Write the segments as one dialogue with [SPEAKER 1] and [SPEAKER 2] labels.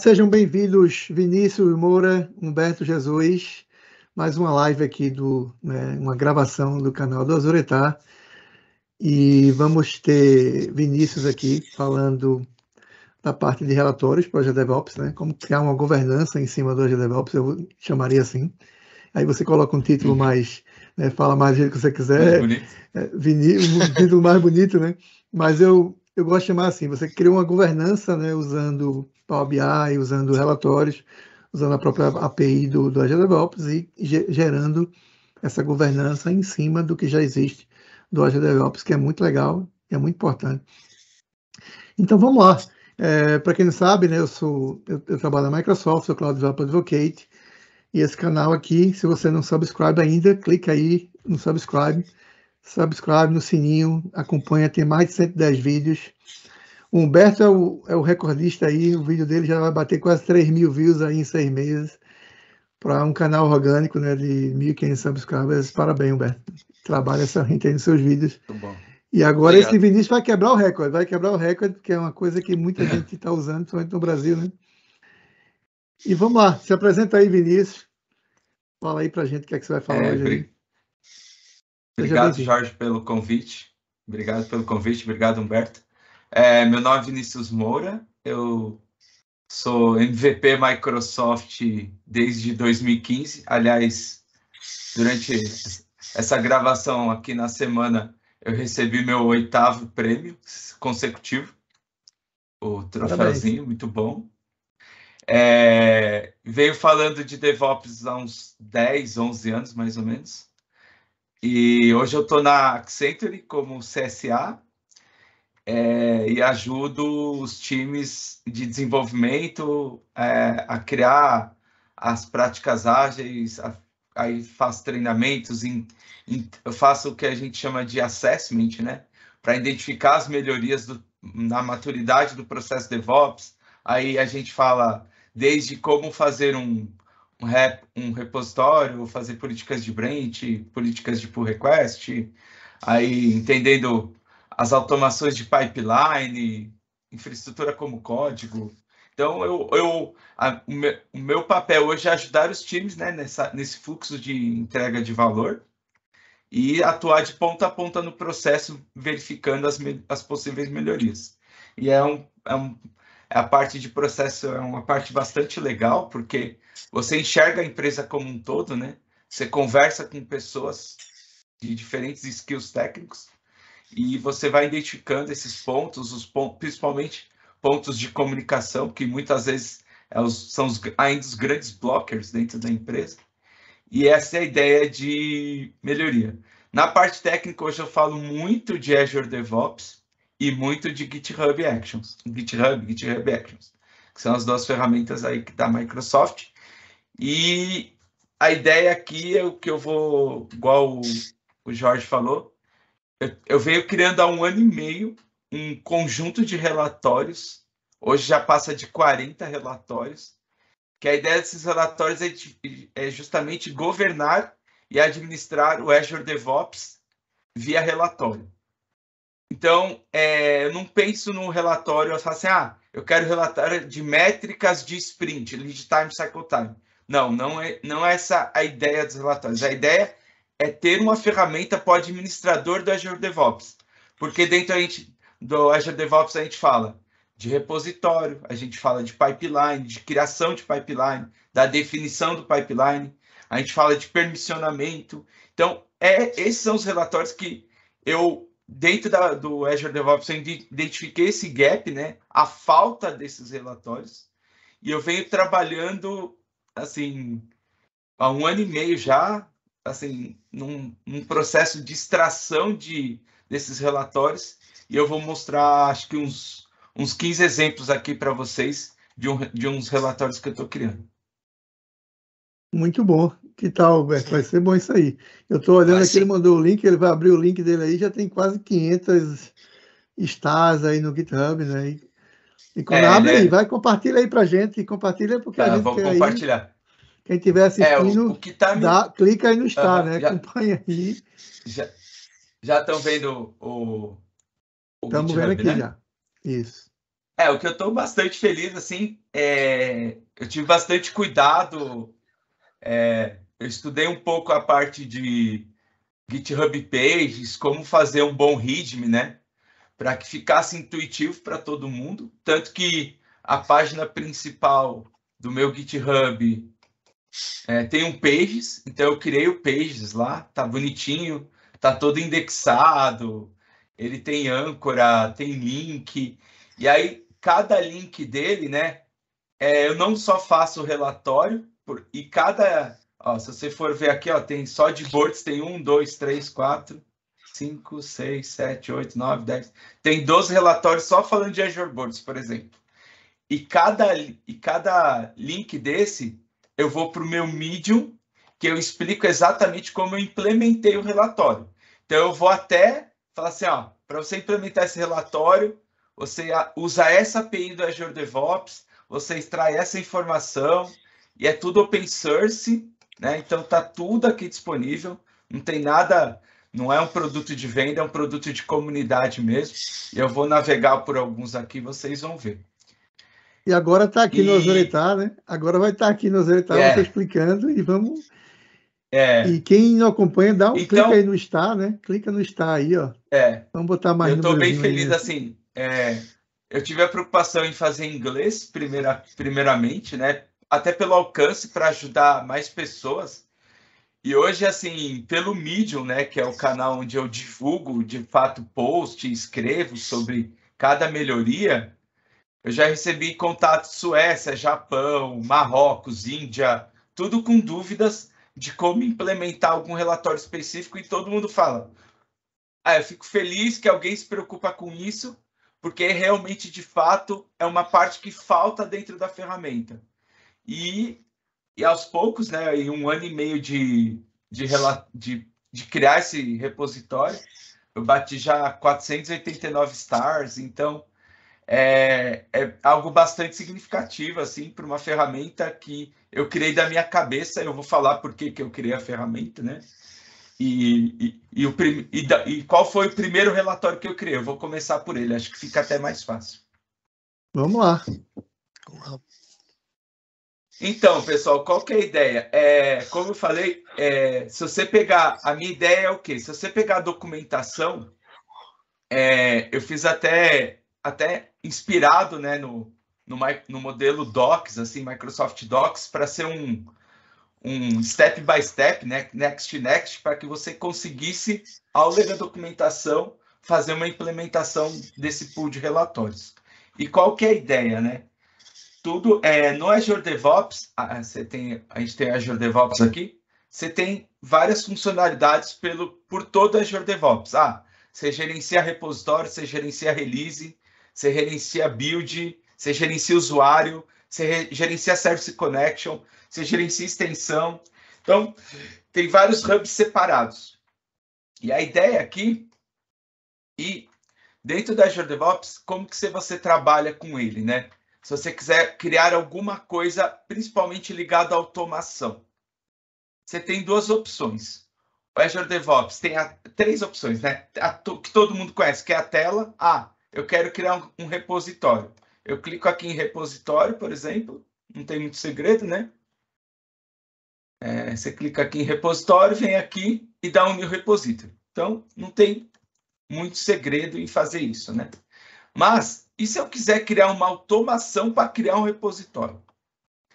[SPEAKER 1] Sejam bem-vindos, Vinícius Moura, Humberto Jesus, mais uma live aqui do, né, uma gravação do canal do Azuretá. E vamos ter Vinícius aqui falando da parte de relatórios para o DevOps, né? Como criar uma governança em cima do DevOps, eu chamaria assim. Aí você coloca um título mais, né, fala mais do que você quiser. Mais bonito. É, Viní, um título mais bonito, né? Mas eu eu gosto de chamar assim, você cria uma governança, né, usando Power BI, usando relatórios, usando a própria API do, do Azure DevOps e gerando essa governança em cima do que já existe do Azure DevOps, que é muito legal e é muito importante. Então, vamos lá. É, Para quem não sabe, né, eu, sou, eu, eu trabalho na Microsoft, sou Cloud Developer Advocate, e esse canal aqui, se você não subscribe ainda, clica aí no subscribe, subscribe no sininho, acompanha, tem mais de 110 vídeos. O Humberto é o, é o recordista aí, o vídeo dele já vai bater quase 3 mil views aí em seis meses para um canal orgânico né, de 1.500 subscribers. Parabéns, Humberto. Trabalha essa gente aí nos seus vídeos. Muito bom. E agora Obrigado. esse Vinícius vai quebrar o recorde, vai quebrar o recorde, porque é uma coisa que muita gente está usando, principalmente no Brasil, né? E vamos lá, se apresenta aí, Vinícius. Fala aí pra gente o que é que você vai falar é, hoje. Aí.
[SPEAKER 2] Obrigado, Jorge, pelo convite. Obrigado pelo convite, obrigado, Humberto. É, meu nome é Vinícius Moura, eu sou MVP Microsoft desde 2015. Aliás, durante essa gravação aqui na semana, eu recebi meu oitavo prêmio consecutivo, o troféuzinho, muito bom. É, veio falando de DevOps há uns 10, 11 anos, mais ou menos. E hoje eu estou na Accenture como CSA é, e ajudo os times de desenvolvimento é, a criar as práticas ágeis, a, aí faço treinamentos, em, em, eu faço o que a gente chama de assessment, né? Para identificar as melhorias do, na maturidade do processo DevOps. Aí a gente fala desde como fazer um, um, rep, um repositório, fazer políticas de branch, políticas de pull request, aí entendendo as automações de pipeline, infraestrutura como código. Então, eu, eu a, o, meu, o, meu, papel hoje é ajudar os times né, nessa, nesse fluxo de entrega de valor e atuar de ponta a ponta no processo, verificando as, as possíveis melhorias. E é, um, é, um, é a parte de processo é uma parte bastante legal, porque você enxerga a empresa como um todo, né? Você conversa com pessoas de diferentes skills técnicos e você vai identificando esses pontos, os pontos, principalmente pontos de comunicação, que muitas vezes é são os, ainda os grandes blockers dentro da empresa. E essa é a ideia de melhoria. Na parte técnica, hoje eu falo muito de Azure DevOps e muito de GitHub Actions. GitHub, GitHub Actions, que são as duas ferramentas aí da Microsoft, e a ideia aqui é o que eu vou, igual o, o Jorge falou, eu, eu venho criando há um ano e meio um conjunto de relatórios, hoje já passa de 40 relatórios, que a ideia desses relatórios é, é justamente governar e administrar o Azure DevOps via relatório. Então, é, eu não penso num relatório, eu falo assim, ah, eu quero relatório de métricas de sprint, lead time, cycle time. Não, não é, não é essa a ideia dos relatórios. A ideia é ter uma ferramenta para o administrador do Azure DevOps. Porque dentro a gente, do Azure DevOps a gente fala de repositório, a gente fala de pipeline, de criação de pipeline, da definição do pipeline, a gente fala de permissionamento. Então, é, esses são os relatórios que eu, dentro da, do Azure DevOps, eu identifiquei esse gap, né? a falta desses relatórios, e eu venho trabalhando assim, há um ano e meio já, assim, num, num processo de extração de, desses relatórios, e eu vou mostrar, acho que uns, uns 15 exemplos aqui para vocês de, um, de uns relatórios que eu estou criando.
[SPEAKER 1] Muito bom. Que tal, Alberto? Vai ser bom isso aí. Eu estou olhando aqui, ele mandou o link, ele vai abrir o link dele aí, já tem quase 500 stars aí no GitHub, né? E quando é, abre né? aí, vai, compartilha aí pra gente, compartilha porque tá, a gente vamos quer compartilhar. Aí, quem tiver assistindo, é, o, o que tá me... dá, clica aí no está, uhum, né? Já, Acompanha aí.
[SPEAKER 2] Já estão vendo o.
[SPEAKER 1] Estamos vendo aqui né? já. Isso.
[SPEAKER 2] É, o que eu estou bastante feliz, assim, é, eu tive bastante cuidado. É, eu estudei um pouco a parte de GitHub Pages, como fazer um bom README, né? para que ficasse intuitivo para todo mundo. Tanto que a página principal do meu GitHub é, tem um Pages, então eu criei o Pages lá, tá bonitinho, tá todo indexado, ele tem âncora, tem link, e aí cada link dele, né? É, eu não só faço o relatório, por, e cada. Ó, se você for ver aqui, ó, tem só de boards, tem um, dois, três, quatro, 5, 6, 7, 8, 9, 10. Tem 12 relatórios só falando de Azure Boards, por exemplo. E cada, e cada link desse, eu vou para o meu Medium, que eu explico exatamente como eu implementei o relatório. Então, eu vou até falar assim, ó, para você implementar esse relatório, você usa essa API do Azure DevOps, você extrai essa informação, e é tudo open source, né? Então, tá tudo aqui disponível. Não tem nada não é um produto de venda, é um produto de comunidade mesmo. Eu vou navegar por alguns aqui, vocês vão ver.
[SPEAKER 1] E agora está aqui e... no Azoritar, né? Agora vai estar tá aqui no Azoritar, é. você tá explicando e vamos. É. E quem não acompanha, dá um então... clique aí no está, né? Clica no está aí, ó. É. Vamos botar mais. Eu estou bem feliz
[SPEAKER 2] aí. Né? assim. É... Eu tive a preocupação em fazer inglês primeira... primeiramente, né? Até pelo alcance para ajudar mais pessoas. E hoje, assim, pelo Medium, né, que é o canal onde eu divulgo, de fato, post, escrevo sobre cada melhoria, eu já recebi contatos Suécia, Japão, Marrocos, Índia, tudo com dúvidas de como implementar algum relatório específico e todo mundo fala. Ah, eu fico feliz que alguém se preocupa com isso, porque realmente, de fato, é uma parte que falta dentro da ferramenta. E e aos poucos, né, em um ano e meio de, de, de, de criar esse repositório, eu bati já 489 stars, então é, é algo bastante significativo, assim, para uma ferramenta que eu criei da minha cabeça, eu vou falar por que eu criei a ferramenta, né? E, e, e, o prim, e, e qual foi o primeiro relatório que eu criei? Eu vou começar por ele, acho que fica até mais fácil. Vamos lá. Vamos lá. Então, pessoal, qual que é a ideia? É, como eu falei, é, se você pegar. A minha ideia é o quê? Se você pegar a documentação, é, eu fiz até, até inspirado né, no, no, no modelo Docs, assim, Microsoft Docs, para ser um, um step by step, né, next next, para que você conseguisse, ao ler a documentação, fazer uma implementação desse pool de relatórios. E qual que é a ideia, né? tudo é, no Azure DevOps, a, ah, é, você tem, a gente tem Azure DevOps aqui, você tem várias funcionalidades pelo, por todo Azure DevOps. Ah, você gerencia repositório, você gerencia release, você gerencia build, você gerencia usuário, você gerencia Service Connection, você gerencia extensão. Então, tem vários hubs separados. E a ideia aqui, e dentro da Azure DevOps, como que você trabalha com ele, né? se você quiser criar alguma coisa, principalmente ligada à automação. Você tem duas opções. O Azure DevOps tem a, três opções, né? A, que todo mundo conhece, que é a tela. Ah, eu quero criar um, um repositório. Eu clico aqui em repositório, por exemplo. Não tem muito segredo, né? É, você clica aqui em repositório, vem aqui e dá um new repository. Então, não tem muito segredo em fazer isso, né? Mas e se eu quiser criar uma automação para criar um repositório?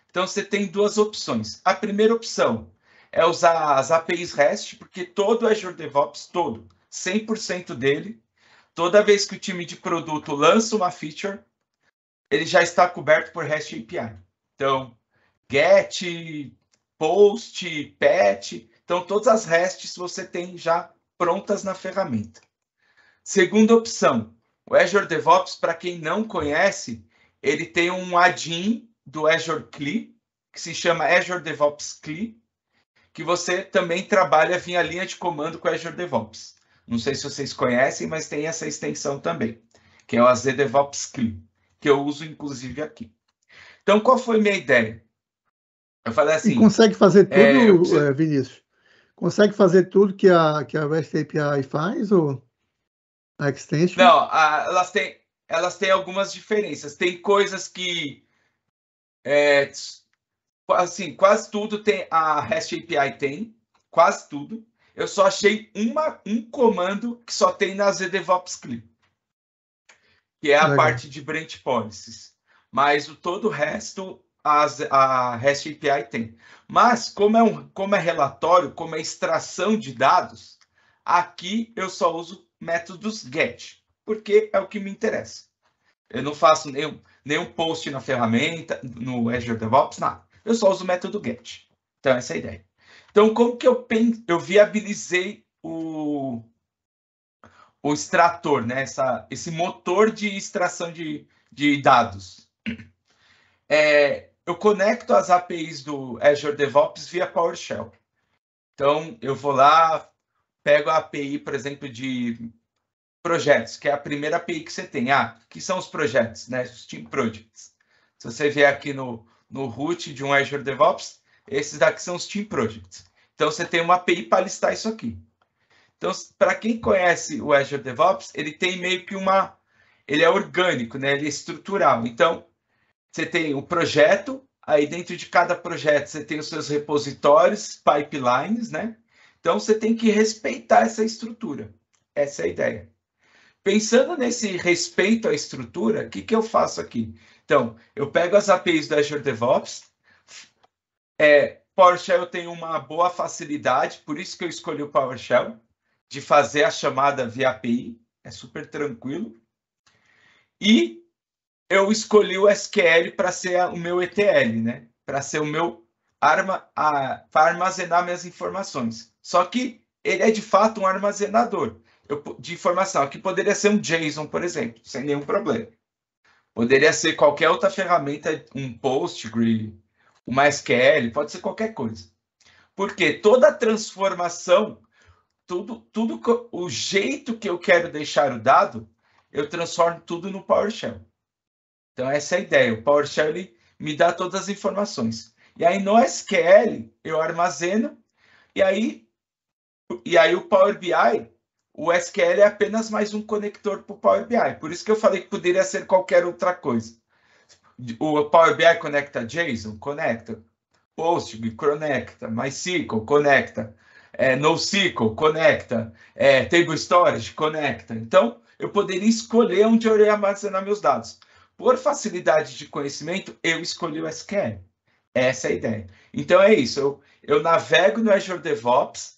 [SPEAKER 2] Então, você tem duas opções. A primeira opção é usar as APIs REST, porque todo Azure DevOps, todo, 100% dele, toda vez que o time de produto lança uma feature, ele já está coberto por REST API. Então, GET, POST, PET, então todas as RESTs você tem já prontas na ferramenta. Segunda opção, o Azure DevOps, para quem não conhece, ele tem um add-in do Azure CLI, que se chama Azure DevOps CLI, que você também trabalha via linha de comando com Azure DevOps. Não sei se vocês conhecem, mas tem essa extensão também, que é o AZ DevOps CLI, que eu uso inclusive aqui. Então, qual foi minha ideia? Eu falei assim. E consegue fazer é, tudo, é, preciso...
[SPEAKER 1] Eh, Vinícius? Consegue fazer tudo que a, que a REST API faz? Ou... A Extension?
[SPEAKER 2] Não, a, elas, têm, elas têm algumas diferenças. Tem coisas que. É, assim, quase tudo tem. A REST API tem. Quase tudo. Eu só achei uma, um comando que só tem na ZDevOps Clip, que é a Legal. parte de branch policies. Mas o todo o resto as, a REST API tem. Mas como é um como é relatório, como é extração de dados, aqui eu só uso métodos GET, porque é o que me interessa. Eu não faço nenhum, nenhum post na ferramenta, no Azure DevOps, nada. Eu só uso o método GET. Então, essa é a ideia. Então, como que eu, eu viabilizei o, o extrator, né? Essa... esse motor de extração de, de dados? É... eu conecto as APIs do Azure DevOps via PowerShell. Então, eu vou lá, pego a API, por exemplo, de projetos, que é a primeira API que você tem. Ah, que são os projetos, né? Os Team Projects. Se você vier aqui no, no root de um Azure DevOps, esses daqui são os Team Projects. Então, você tem uma API para listar isso aqui. Então, para quem conhece o Azure DevOps, ele tem meio que uma... Ele é orgânico, né? Ele é estrutural. Então, você tem o projeto, aí dentro de cada projeto você tem os seus repositórios, pipelines, né? Então você tem que respeitar essa estrutura. Essa é a ideia. Pensando nesse respeito à estrutura, o que, que eu faço aqui? Então, eu pego as APIs do Azure DevOps. É, PowerShell eu tenho uma boa facilidade, por isso que eu escolhi o PowerShell, de fazer a chamada via API. É super tranquilo. E eu escolhi o SQL para ser o meu ETL, né? Para ser o meu arma para armazenar minhas informações. Só que ele é de fato um armazenador de informação, que poderia ser um JSON, por exemplo, sem nenhum problema. Poderia ser qualquer outra ferramenta, um Postgre, uma SQL, pode ser qualquer coisa. Porque toda transformação, tudo, tudo o jeito que eu quero deixar o dado, eu transformo tudo no PowerShell. Então essa é a ideia. O PowerShell ele me dá todas as informações. E aí no SQL eu armazeno e aí e aí o Power BI, o SQL é apenas mais um conector para o Power BI. Por isso que eu falei que poderia ser qualquer outra coisa. O Power BI conecta JSON? Conecta. Postgre, conecta. MySQL conecta. É, NoSQL conecta. É, Table Storage conecta. Então, eu poderia escolher onde eu iria armazenar meus dados. Por facilidade de conhecimento, eu escolhi o SQL. Essa é a ideia. Então, é isso. Eu, eu navego no Azure DevOps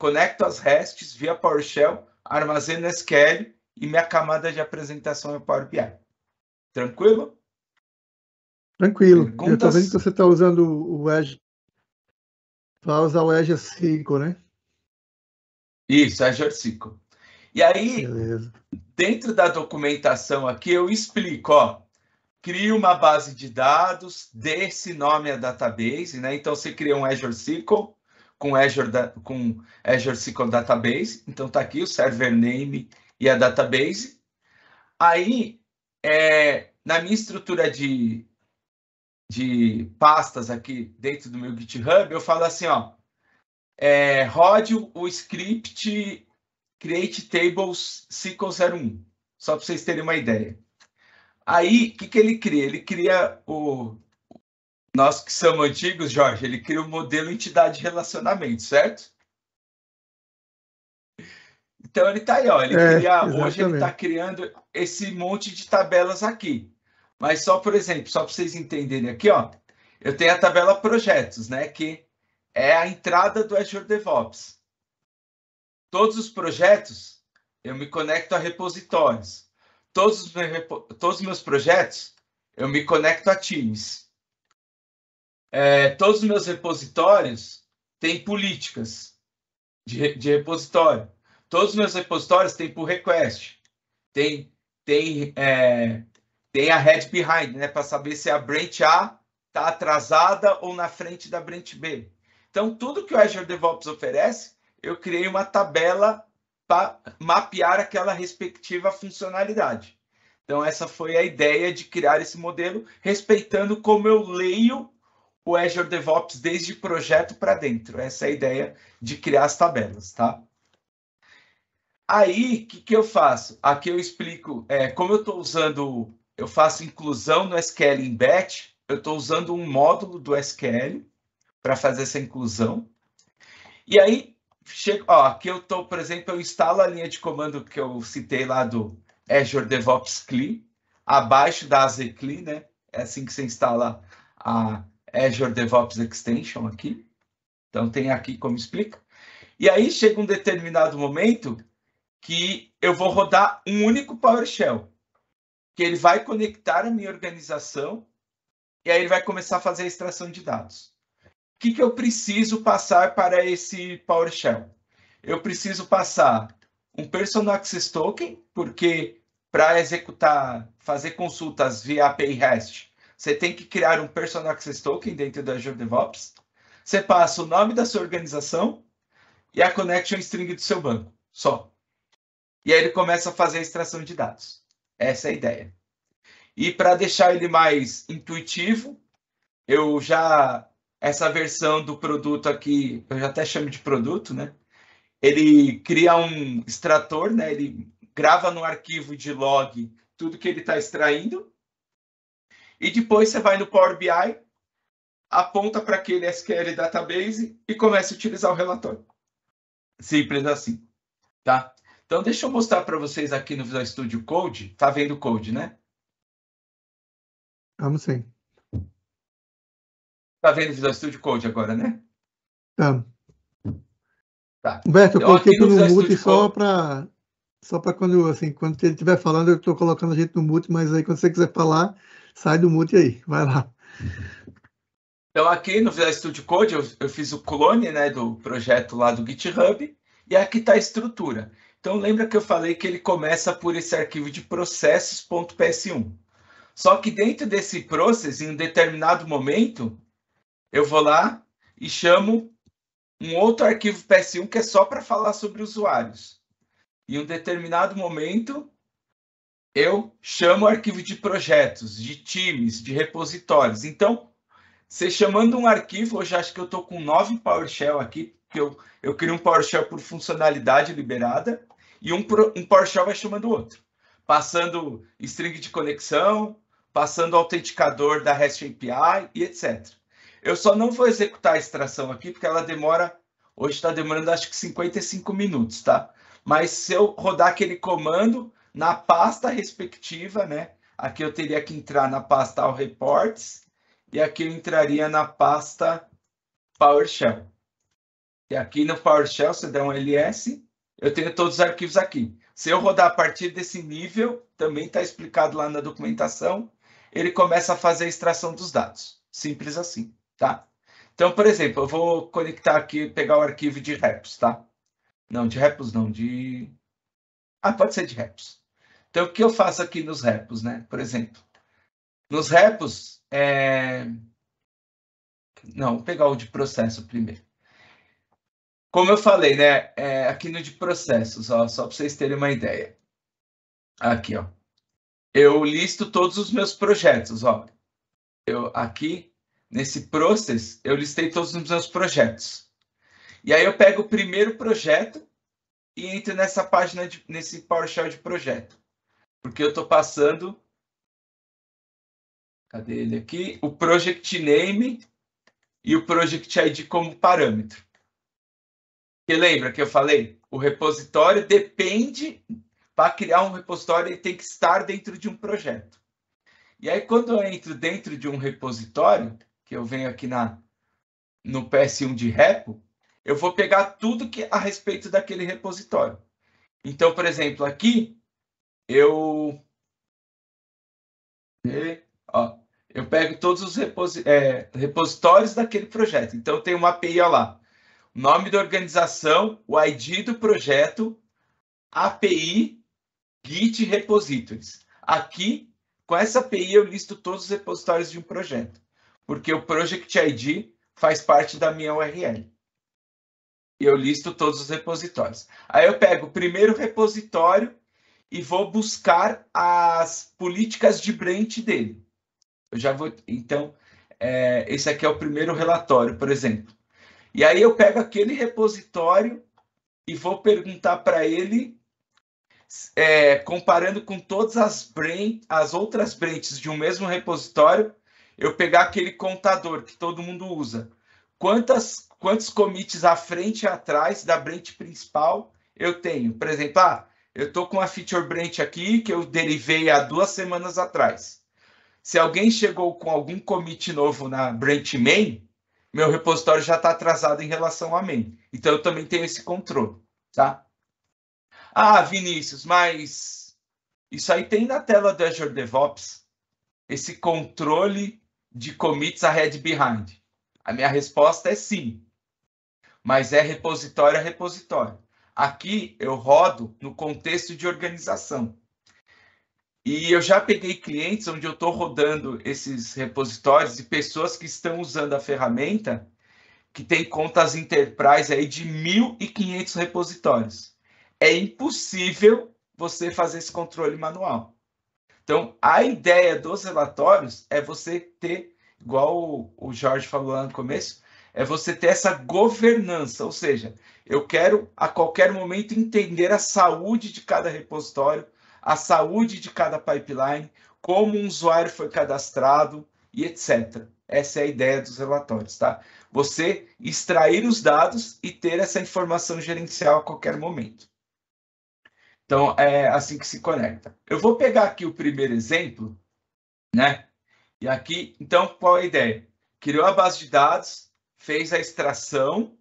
[SPEAKER 2] conecto as restes via PowerShell, armazeno SQL e minha camada de apresentação é o Power BI. Tranquilo?
[SPEAKER 1] Tranquilo. Perguntas? Eu tô vendo que você está usando o Edge. Vai usar o Edge 5, né?
[SPEAKER 2] Isso, Azure 5. E aí, Beleza. dentro da documentação aqui, eu explico, ó. Cria uma base de dados, desse nome a database, né? Então, você cria um Azure SQL, com Azure, com Azure SQL Database. Então, está aqui o server name e a database. Aí, é, na minha estrutura de, de pastas aqui dentro do meu GitHub, eu falo assim, ó, é, rode o script create tables SQL01, só para vocês terem uma ideia. Aí, o que, que ele cria? Ele cria o nós que somos antigos, Jorge, ele cria o um modelo entidade de relacionamento, certo? Então ele está aí, ó, ele é, cria, hoje ele está criando esse monte de tabelas aqui. Mas só por exemplo, só para vocês entenderem aqui, ó, eu tenho a tabela projetos, né, que é a entrada do Azure DevOps. Todos os projetos, eu me conecto a repositórios. Todos os meus, todos os meus projetos, eu me conecto a times é, todos os meus repositórios têm políticas de, de repositório. Todos os meus repositórios têm pull request. Tem, tem, é, tem a head behind, né? Para saber se a branch A está atrasada ou na frente da branch B. Então, tudo que o Azure DevOps oferece, eu criei uma tabela para mapear aquela respectiva funcionalidade. Então, essa foi a ideia de criar esse modelo, respeitando como eu leio o Azure DevOps desde projeto para dentro. Essa é a ideia de criar as tabelas, tá? Aí, o que, que eu faço? Aqui eu explico, é, como eu estou usando, eu faço inclusão no SQL em batch, eu estou usando um módulo do SQL para fazer essa inclusão. E aí, chego, ó, aqui eu estou, por exemplo, eu instalo a linha de comando que eu citei lá do Azure DevOps CLI, abaixo da AZ CLI, né? É assim que você instala a Azure DevOps Extension aqui. Então tem aqui como explica. E aí chega um determinado momento que eu vou rodar um único PowerShell, que ele vai conectar a minha organização e aí ele vai começar a fazer a extração de dados. O que, que eu preciso passar para esse PowerShell? Eu preciso passar um Personal Access Token, porque para executar, fazer consultas via API REST, você tem que criar um Personal Access Token dentro da Azure DevOps. Você passa o nome da sua organização e a connection string do seu banco, só. E aí ele começa a fazer a extração de dados. Essa é a ideia. E para deixar ele mais intuitivo, eu já essa versão do produto aqui, eu já até chamo de produto, né? Ele cria um extrator, né? Ele grava no arquivo de log tudo que ele está extraindo e depois você vai no Power BI, aponta para aquele SQL database e começa a utilizar o relatório. Simples é assim, tá? Então, deixa eu mostrar para vocês aqui no Visual Studio Code. Tá vendo o code, né? Vamos sim. Tá vendo o Visual Studio Code agora, né?
[SPEAKER 1] Tá. Tá. Beto, eu então, coloquei aqui tudo no mute só para só para quando assim, quando ele estiver falando, eu estou colocando a gente no mute, mas aí quando você quiser falar, Sai do mute aí, vai lá.
[SPEAKER 2] Então, aqui no Visual Studio Code, eu, eu fiz o clone né, do projeto lá do GitHub, e aqui está a estrutura. Então, lembra que eu falei que ele começa por esse arquivo de processos.ps1. Só que dentro desse process, em um determinado momento, eu vou lá e chamo um outro arquivo PS1 que é só para falar sobre usuários. Em um determinado momento, eu chamo arquivo de projetos, de times, de repositórios. Então, você chamando um arquivo, hoje acho que eu estou com nove PowerShell aqui, porque eu, eu crio um PowerShell por funcionalidade liberada, e um, um PowerShell vai chamando o outro, passando string de conexão, passando autenticador da REST API e etc. Eu só não vou executar a extração aqui, porque ela demora, hoje está demorando acho que 55 minutos, tá? Mas se eu rodar aquele comando, na pasta respectiva, né? Aqui eu teria que entrar na pasta All Reports e aqui eu entraria na pasta PowerShell. E aqui no PowerShell, se eu der um ls, eu tenho todos os arquivos aqui. Se eu rodar a partir desse nível, também está explicado lá na documentação, ele começa a fazer a extração dos dados. Simples assim, tá? Então, por exemplo, eu vou conectar aqui, pegar o arquivo de reps, tá? Não, de reps não, de... Ah, pode ser de reps. Então, o que eu faço aqui nos repos, né? Por exemplo, nos repos, é... não, vou pegar o de processo primeiro. Como eu falei, né? É, aqui no de processos, ó, só para vocês terem uma ideia. Aqui, ó. Eu listo todos os meus projetos, ó. Eu aqui nesse process, eu listei todos os meus projetos. E aí eu pego o primeiro projeto e entro nessa página de, nesse PowerShell de projeto porque eu estou passando.
[SPEAKER 3] Cadê ele aqui? O
[SPEAKER 2] project name e o project ID como parâmetro. Porque lembra que eu falei? O repositório depende. Para criar um repositório, ele tem que estar dentro de um projeto. E aí, quando eu entro dentro de um repositório, que eu venho aqui na, no PS1 de repo, eu vou pegar tudo que a respeito daquele repositório. Então, por exemplo, aqui eu hum. e, ó, eu pego todos os reposi é, repositórios daquele projeto. Então tem uma API ó, lá, nome da organização, o ID do projeto, API, Git Repositories. Aqui, com essa API eu listo todos os repositórios de um projeto, porque o Project ID faz parte da minha URL. Eu listo todos os repositórios. Aí eu pego o primeiro repositório e vou buscar as políticas de brand dele. Eu já vou. Então, é, esse aqui é o primeiro relatório, por exemplo. E aí eu pego aquele repositório e vou perguntar para ele, é, comparando com todas as, brand, as outras branches de um mesmo repositório, eu pegar aquele contador que todo mundo usa. Quantas, quantos commits à frente e atrás da branch principal eu tenho? Por exemplo, ah, eu estou com a feature branch aqui que eu derivei há duas semanas atrás. Se alguém chegou com algum commit novo na branch main, meu repositório já está atrasado em relação a main. Então eu também tenho esse controle, tá? Ah, Vinícius, mas isso aí tem na tela do Azure DevOps esse controle de commits ahead behind. A minha resposta é sim, mas é repositório a repositório. Aqui eu rodo no contexto de organização. E eu já peguei clientes onde eu estou rodando esses repositórios de pessoas que estão usando a ferramenta, que tem contas enterprise aí de 1.500 repositórios. É impossível você fazer esse controle manual. Então, a ideia dos relatórios é você ter, igual o Jorge falou lá no começo, é você ter essa governança, ou seja, eu quero a qualquer momento entender a saúde de cada repositório, a saúde de cada pipeline, como um usuário foi cadastrado e etc. Essa é a ideia dos relatórios, tá? Você extrair os dados e ter essa informação gerencial a qualquer momento. Então, é assim que se conecta. Eu vou pegar aqui o primeiro exemplo, né? E aqui, então, qual é a ideia? Criou a base de dados, fez a extração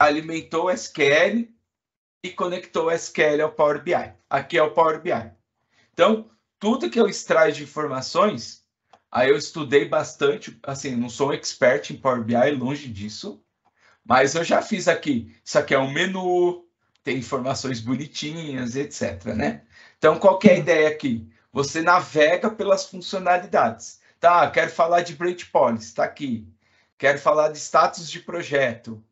[SPEAKER 2] alimentou o SQL e conectou o SQL ao Power BI. Aqui é o Power BI. Então, tudo que eu extraio de informações, aí eu estudei bastante, assim, não sou um expert em Power BI, longe disso, mas eu já fiz aqui, isso aqui é um menu, tem informações bonitinhas, etc, né? Então, qual é a uhum. ideia aqui? Você navega pelas funcionalidades. Tá, quero falar de break policy, está aqui. Quero falar de status de projeto.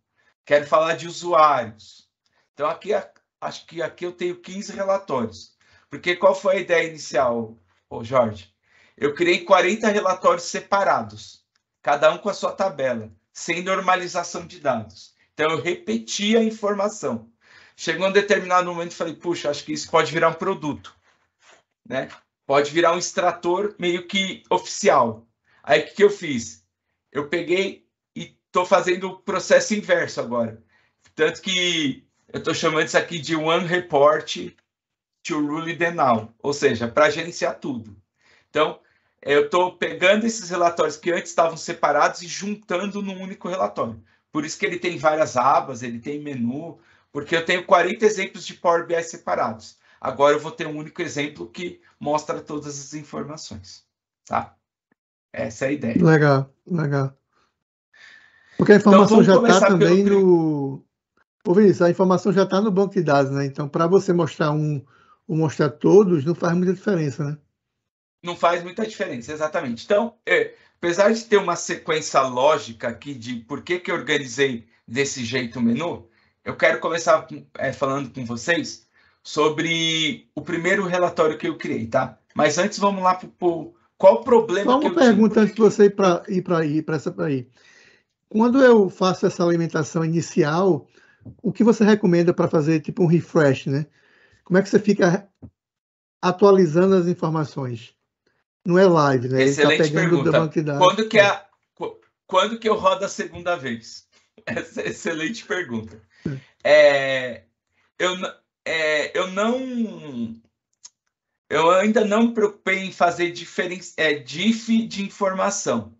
[SPEAKER 2] Quero falar de usuários. Então, aqui, acho que aqui eu tenho 15 relatórios. Porque qual foi a ideia inicial, Jorge? Eu criei 40 relatórios separados, cada um com a sua tabela, sem normalização de dados. Então, eu repeti a informação. Chegou um determinado momento, falei, puxa, acho que isso pode virar um produto, né? Pode virar um extrator meio que oficial. Aí, o que eu fiz? Eu peguei estou fazendo o processo inverso agora. Tanto que eu estou chamando isso aqui de One Report to Rule the Now, ou seja, para gerenciar tudo. Então, eu estou pegando esses relatórios que antes estavam separados e juntando num único relatório. Por isso que ele tem várias abas, ele tem menu, porque eu tenho 40 exemplos de Power BI separados. Agora eu vou ter um único exemplo que mostra todas as informações, tá? Essa é a ideia.
[SPEAKER 1] Legal, legal. Porque a então, informação então, já está também pelo... no. Ô, Vinícius, a informação já está no banco de dados, né? Então, para você mostrar um ou mostrar todos, não faz muita diferença, né?
[SPEAKER 2] Não faz muita diferença, exatamente. Então, é, apesar de ter uma sequência lógica aqui de por que, que eu organizei desse jeito o menu, eu quero começar é, falando com vocês sobre o primeiro relatório que eu criei, tá? Mas antes, vamos lá para
[SPEAKER 1] qual o problema Só uma pergunta antes de você ir para ir para essa para aí. Quando eu faço essa alimentação inicial, o que você recomenda para fazer tipo um refresh, né? Como é que você fica atualizando as informações? Não é live, né? Tá excelente tá pergunta. Quando
[SPEAKER 2] que, é. a, quando que eu rodo a segunda vez? Essa é excelente pergunta. É, é eu, é, eu não eu ainda não me preocupei em fazer diferença. é, diff de informação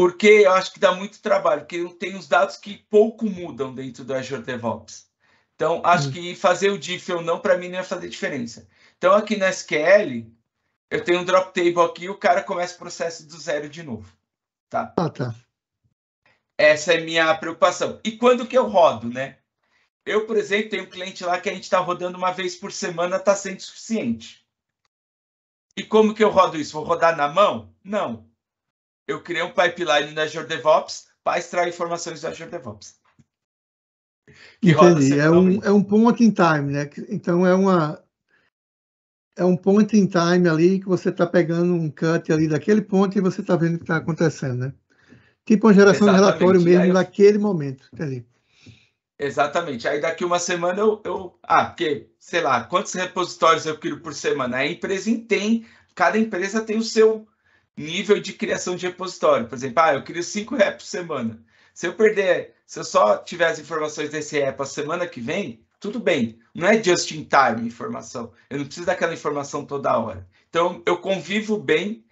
[SPEAKER 2] porque eu acho que dá muito trabalho, porque tem os dados que pouco mudam dentro do Azure DevOps. Então, acho hum. que fazer o diff ou não, para mim, não ia fazer diferença. Então, aqui na SQL, eu tenho um drop table aqui e o cara começa o processo do zero de novo. Tá? Ah, tá. Essa é minha preocupação. E quando que eu rodo, né? Eu, por exemplo, tenho um cliente lá que a gente está rodando uma vez por semana, está sendo suficiente. E como que eu rodo isso? Vou rodar na mão? Não eu criei um pipeline da Azure DevOps para extrair informações da Azure DevOps.
[SPEAKER 1] Que Entendi. É um, é um point in time, né? Então é uma é um point in time ali que você está pegando um cut ali daquele ponto e você está vendo o que está acontecendo, né? Tipo uma geração Exatamente. de relatório mesmo naquele momento. Entendi.
[SPEAKER 2] Exatamente. Aí daqui uma semana eu, eu. Ah, porque, sei lá, quantos repositórios eu crio por semana? A empresa tem, cada empresa tem o seu nível de criação de repositório. Por exemplo, ah, eu crio cinco reps por semana. Se eu perder, se eu só tiver as informações desse app a semana que vem, tudo bem. Não é just in time informação. Eu não preciso daquela informação toda hora. Então, eu convivo bem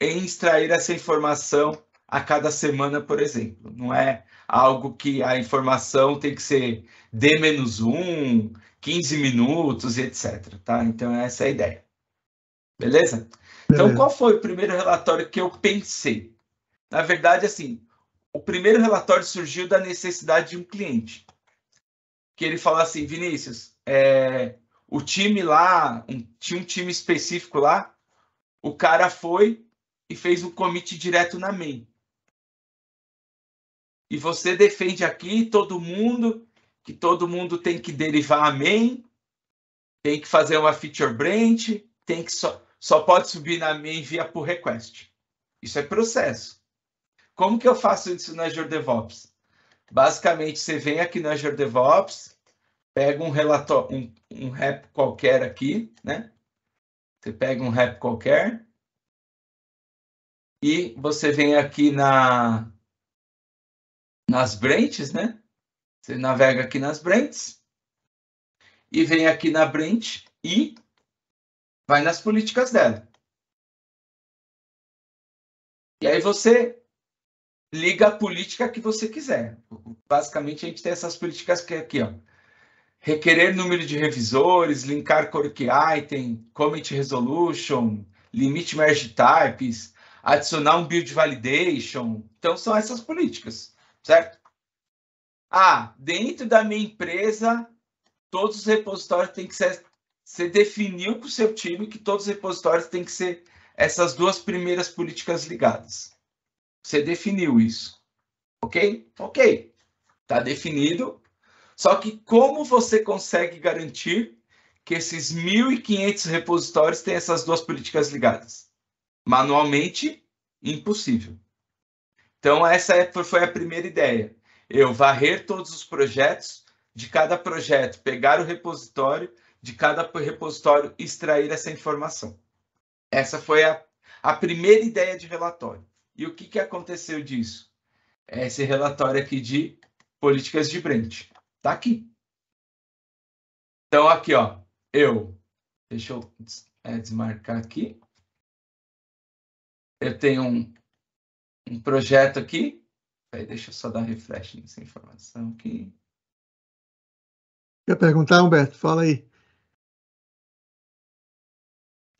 [SPEAKER 2] em extrair essa informação a cada semana, por exemplo. Não é algo que a informação tem que ser D menos 1, 15 minutos e etc. Tá? Então, essa é a ideia. Beleza? Então, é. qual foi o primeiro relatório que eu pensei? Na verdade, assim, o primeiro relatório surgiu da necessidade de um cliente. Que ele fala assim, Vinícius, é, o time lá, um, tinha um time específico lá, o cara foi e fez um commit direto na main. E você defende aqui todo mundo, que todo mundo tem que derivar a main, tem que fazer uma feature branch, tem que só... So só pode subir na minha via por pull request. Isso é processo. Como que eu faço isso na Azure DevOps? Basicamente, você vem aqui na Azure DevOps, pega um relatório, um, um rep qualquer aqui, né? Você pega um rep qualquer e você vem aqui
[SPEAKER 3] na nas branches, né? Você navega aqui nas branches e vem aqui na branch e vai nas políticas dela. E aí você
[SPEAKER 2] liga a política que você quiser. Basicamente, a gente tem essas políticas que é aqui, ó. Requerer número de revisores, linkar quirk item, commit resolution, limite merge types, adicionar um build validation. Então, são essas políticas, certo? Ah, dentro da minha empresa, todos os repositórios têm que ser você definiu para o seu time que todos os repositórios têm que ser essas duas primeiras políticas ligadas. Você definiu isso. Ok? Ok. Está definido. Só que como você consegue garantir que esses 1.500 repositórios têm essas duas políticas ligadas? Manualmente, impossível. Então, essa é, foi a primeira ideia. Eu varrer todos os projetos, de cada projeto, pegar o repositório de cada repositório extrair essa informação. Essa foi a, a primeira ideia de relatório. E o que, que aconteceu disso? Esse relatório aqui de políticas de Brent. Está aqui.
[SPEAKER 3] Então, aqui, ó, eu. Deixa eu é, desmarcar aqui. Eu tenho um, um projeto aqui. Aí deixa eu só dar um refresh nessa informação aqui.
[SPEAKER 1] Quer perguntar, Humberto? Fala aí.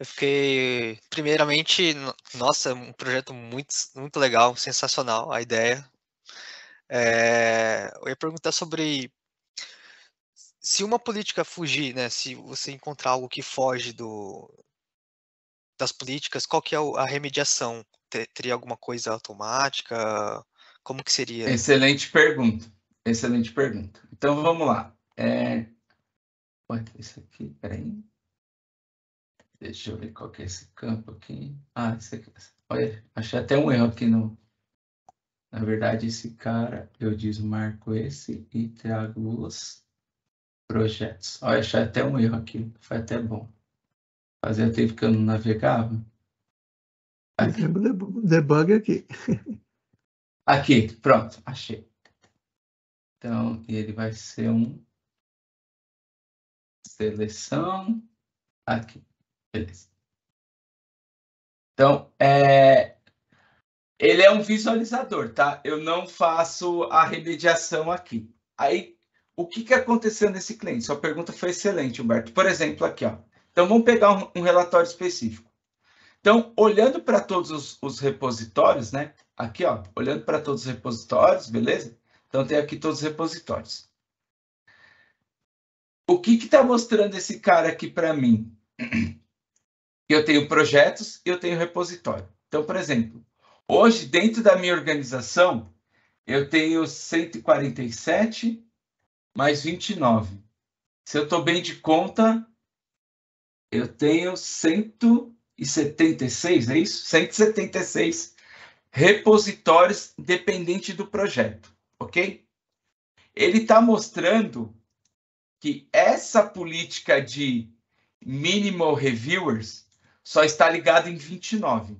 [SPEAKER 1] Eu fiquei, primeiramente, nossa, é um projeto muito, muito legal, sensacional a ideia. É, eu ia perguntar sobre se uma política fugir, né, se você encontrar algo que foge do, das políticas, qual que é a remediação? Teria alguma coisa automática? Como que seria? Excelente
[SPEAKER 2] pergunta. Excelente pergunta. Então vamos lá. É... Ué, isso aqui, peraí. Deixa eu ver qual que é esse campo aqui. Ah, esse aqui. Olha, achei até um erro aqui no. Na verdade, esse cara, eu desmarco esse e trago os projetos. Olha, achei até um erro aqui. Foi até bom. Fazia
[SPEAKER 3] tempo que eu não navegava. Aqui. Debug aqui. Aqui, pronto, achei. Então, ele vai ser um seleção aqui. Beleza.
[SPEAKER 2] Então, é... ele é um visualizador, tá? Eu não faço a remediação aqui. Aí, o que, que aconteceu nesse cliente? Sua pergunta foi excelente, Humberto. Por exemplo, aqui, ó. Então, vamos pegar um, um relatório específico. Então, olhando para todos os, os, repositórios, né? Aqui, ó, olhando para todos os repositórios, beleza? Então, tem aqui todos os repositórios. O que está mostrando esse cara aqui para mim? eu tenho projetos, e eu tenho repositório. Então, por exemplo, hoje, dentro da minha organização, eu tenho 147 mais 29. Se eu estou bem de conta, eu tenho 176, é isso? 176 repositórios dependente do projeto, ok? Ele está mostrando que essa política de minimal reviewers só está ligado em 29.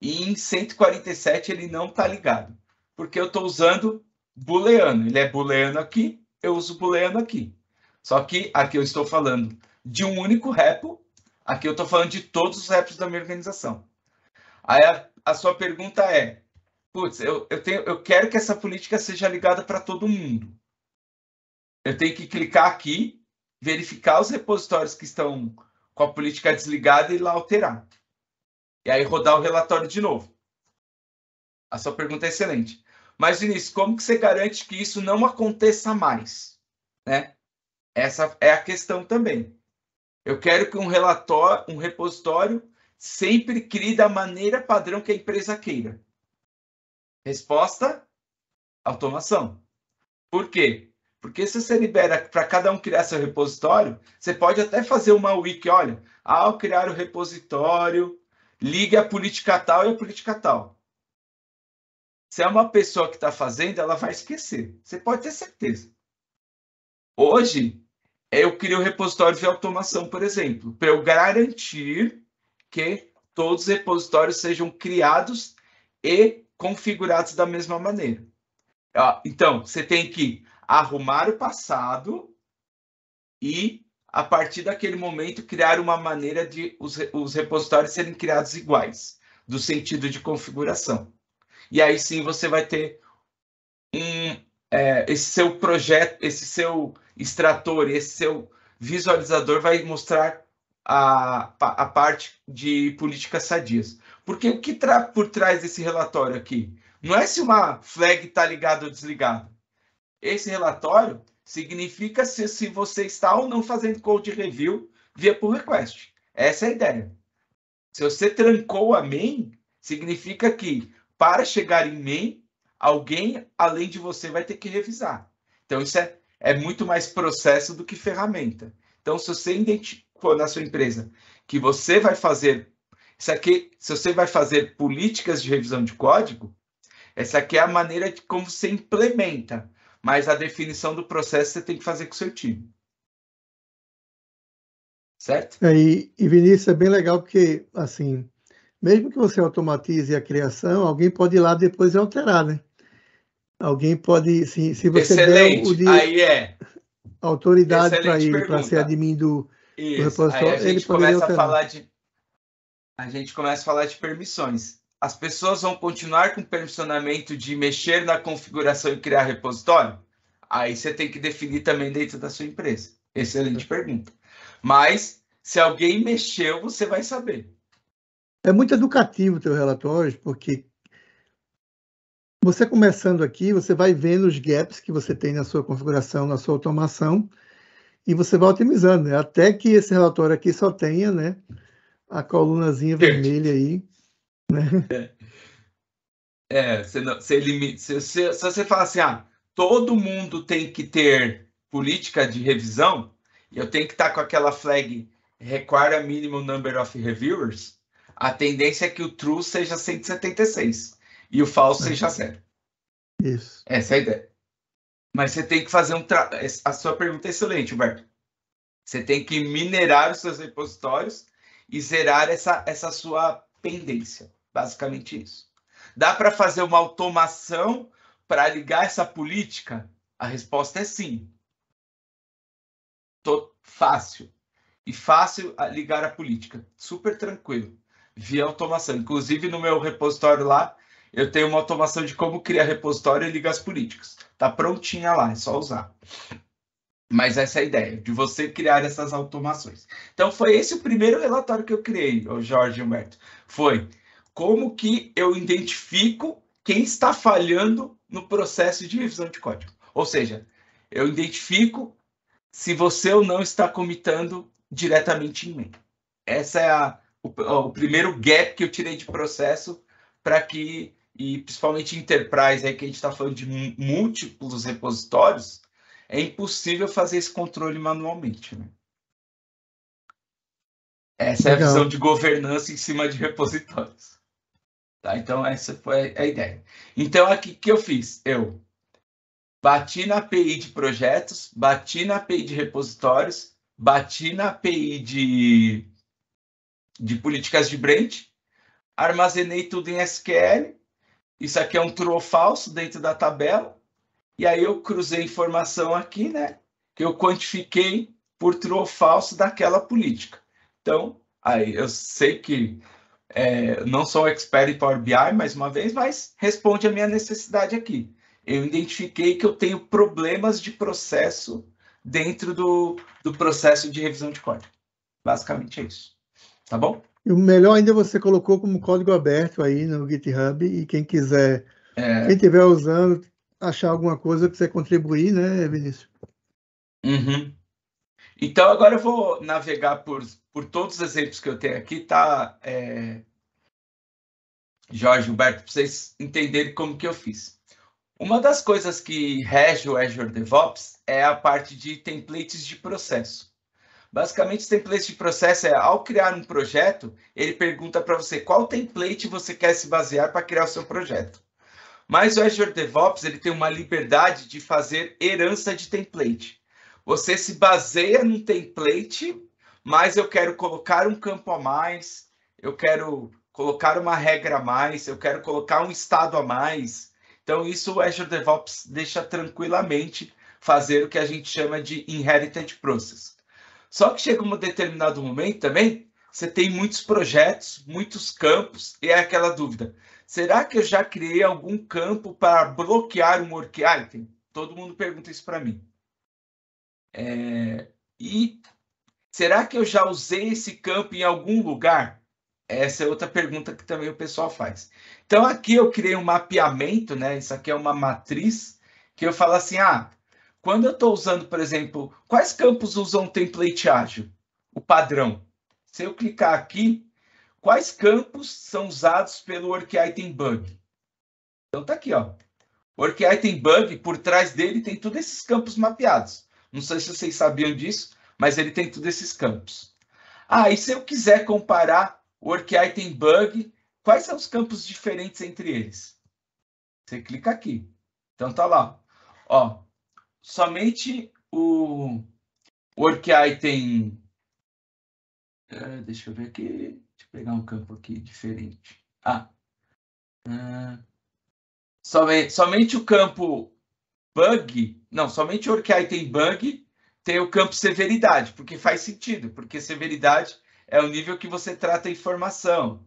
[SPEAKER 2] E em 147 ele não está ligado, porque eu estou usando booleano. Ele é booleano aqui, eu uso booleano aqui. Só que aqui eu estou falando de um único repo, aqui eu estou falando de todos os repos da minha organização. Aí a, a sua pergunta é, putz, eu, eu, tenho, eu quero que essa política seja ligada para todo mundo. Eu tenho que clicar aqui, verificar os repositórios que estão com a política desligada e lá alterar. E aí rodar o relatório de novo. A sua pergunta é excelente. Mas, Vinícius, como que você garante que isso não aconteça mais? Né? Essa é a questão também. Eu quero que um relatório, um repositório, sempre crie da maneira padrão que a empresa queira. Resposta: automação. Por quê? Porque se você libera para cada um criar seu repositório, você pode até fazer uma wiki, olha, ao criar o repositório, ligue a política tal e a política tal. Se é uma pessoa que está fazendo, ela vai esquecer. Você pode ter certeza. Hoje, eu crio o repositório de automação, por exemplo, para eu garantir que todos os repositórios sejam criados e configurados da mesma maneira. Então, você tem que arrumar o passado e, a partir daquele momento, criar uma maneira de os, os repositórios serem criados iguais, do sentido de configuração. E aí sim você vai ter um, é, esse seu projeto, esse seu extrator, esse seu visualizador vai mostrar a, a parte de políticas sadias. Porque o que está por trás desse relatório aqui? Não é se uma flag está ligada ou desligada. Esse relatório significa se, se você está ou não fazendo code review via pull request. Essa é a ideia. Se você trancou a main, significa que para chegar em main, alguém além de você vai ter que revisar. Então, isso é, é muito mais processo do que ferramenta. Então, se você identificou na sua empresa que você vai fazer isso aqui, se você vai fazer políticas de revisão de código, essa aqui é a maneira de como você implementa. Mas a definição do processo você tem que fazer com o seu time.
[SPEAKER 1] Certo? É, e, e Vinícius, é bem legal porque, assim, mesmo que você automatize a criação, alguém pode ir lá depois e alterar, né? Alguém pode, sim. se você Excelente. der o de aí é. autoridade para ele, para ser admin do, do repositório, a gente ele começa alterar. a falar
[SPEAKER 2] de a gente começa a falar de permissões as pessoas vão continuar com o permissionamento de mexer na configuração e criar repositório? Aí você tem que definir também dentro da sua empresa. Excelente pergunta. Mas, se alguém mexeu, você vai saber.
[SPEAKER 1] É muito educativo o teu relatório, porque você começando aqui, você vai vendo os gaps que você tem na sua configuração, na sua automação, e você vai otimizando, né? Até que esse relatório aqui só tenha, né, a colunazinha vermelha aí, é.
[SPEAKER 2] é, você, você se, você falar assim, ah, todo mundo tem que ter política de revisão, e eu tenho que estar tá com aquela flag require a minimum number of reviewers, a tendência é que o true seja 176 e o falso é. Uhum. seja zero. Isso. Essa é a ideia. Mas você tem que fazer um A sua pergunta é excelente, Humberto. Você tem que minerar os seus repositórios e zerar essa, essa sua pendência. Basicamente isso. Dá para fazer uma automação para ligar essa política? A resposta é sim. Tô fácil. E fácil ligar a política. Super tranquilo. Via automação. Inclusive, no meu repositório lá, eu tenho uma automação de como criar repositório e ligar as políticas. Tá prontinha lá, é só usar. Mas essa é a ideia, de você criar essas automações. Então, foi esse o primeiro relatório que eu criei, Jorge Humberto. Foi como que eu identifico quem está falhando no processo de revisão de código. Ou seja, eu identifico se você ou não está comitando diretamente em mim. Essa é a, o, o, primeiro gap que eu tirei de processo para que, e principalmente enterprise, aí que a gente está falando de múltiplos repositórios, é impossível fazer esse controle manualmente. Né? Essa Legal. é a visão de governança em cima de repositórios. Tá? Então, essa foi a ideia. Então, aqui que eu fiz? Eu bati na API de projetos, bati na API de repositórios, bati na API de, de políticas de branch, armazenei tudo em SQL. Isso aqui é um true ou falso dentro da tabela. E aí eu cruzei informação aqui, né? Que eu quantifiquei por true ou falso daquela política. Então, aí eu sei que é, não sou expert em Power BI mais uma vez, mas responde a minha necessidade aqui. Eu identifiquei que eu tenho problemas de processo dentro do, do processo de revisão de código. Basicamente é isso. Tá bom?
[SPEAKER 1] E o melhor ainda você colocou como código aberto aí no GitHub e quem quiser, é... quem estiver usando, achar alguma coisa, você contribuir, né, Vinícius?
[SPEAKER 2] Uhum. Então agora eu vou navegar por, por todos os exemplos que eu tenho aqui, tá? É... Jorge, Humberto, para vocês entenderem como que eu fiz. Uma das coisas que rege o Azure DevOps é a parte de templates de processo. Basicamente, os templates de processo é, ao criar um projeto, ele pergunta para você qual template você quer se basear para criar o seu projeto. Mas o Azure DevOps ele tem uma liberdade de fazer herança de template. Você se baseia num template, mas eu quero colocar um campo a mais, eu quero colocar uma regra a mais, eu quero colocar um estado a mais. Então, isso o Azure DevOps deixa tranquilamente fazer o que a gente chama de inherited process. Só que chega um determinado momento também, você tem muitos projetos, muitos campos, e é aquela dúvida: será que eu já criei algum campo para bloquear um work item? Todo mundo pergunta isso para mim. É, e será que eu já usei esse campo em algum lugar? Essa é outra pergunta que também o pessoal faz. Então, aqui eu criei um mapeamento, né? Isso aqui é uma matriz que eu falo assim: ah, quando eu estou usando, por exemplo, quais campos usam template ágil? O padrão. Se eu clicar aqui, quais campos são usados pelo Work Item Bug? Então tá aqui, ó. Work Item Bug, por trás dele tem todos esses campos mapeados. Não sei se vocês sabiam disso, mas ele tem todos esses campos. Ah, e se eu quiser comparar o OrkAI tem bug, quais são os campos diferentes entre eles? Você clica aqui. Então tá lá. Ó, somente o OrkAI tem é, deixa eu ver aqui. Deixa eu pegar um campo aqui diferente. Ah. Uh, somente, somente o campo bug, não, somente o tem bug, tem o campo severidade, porque faz sentido, porque severidade é o nível que você trata a informação.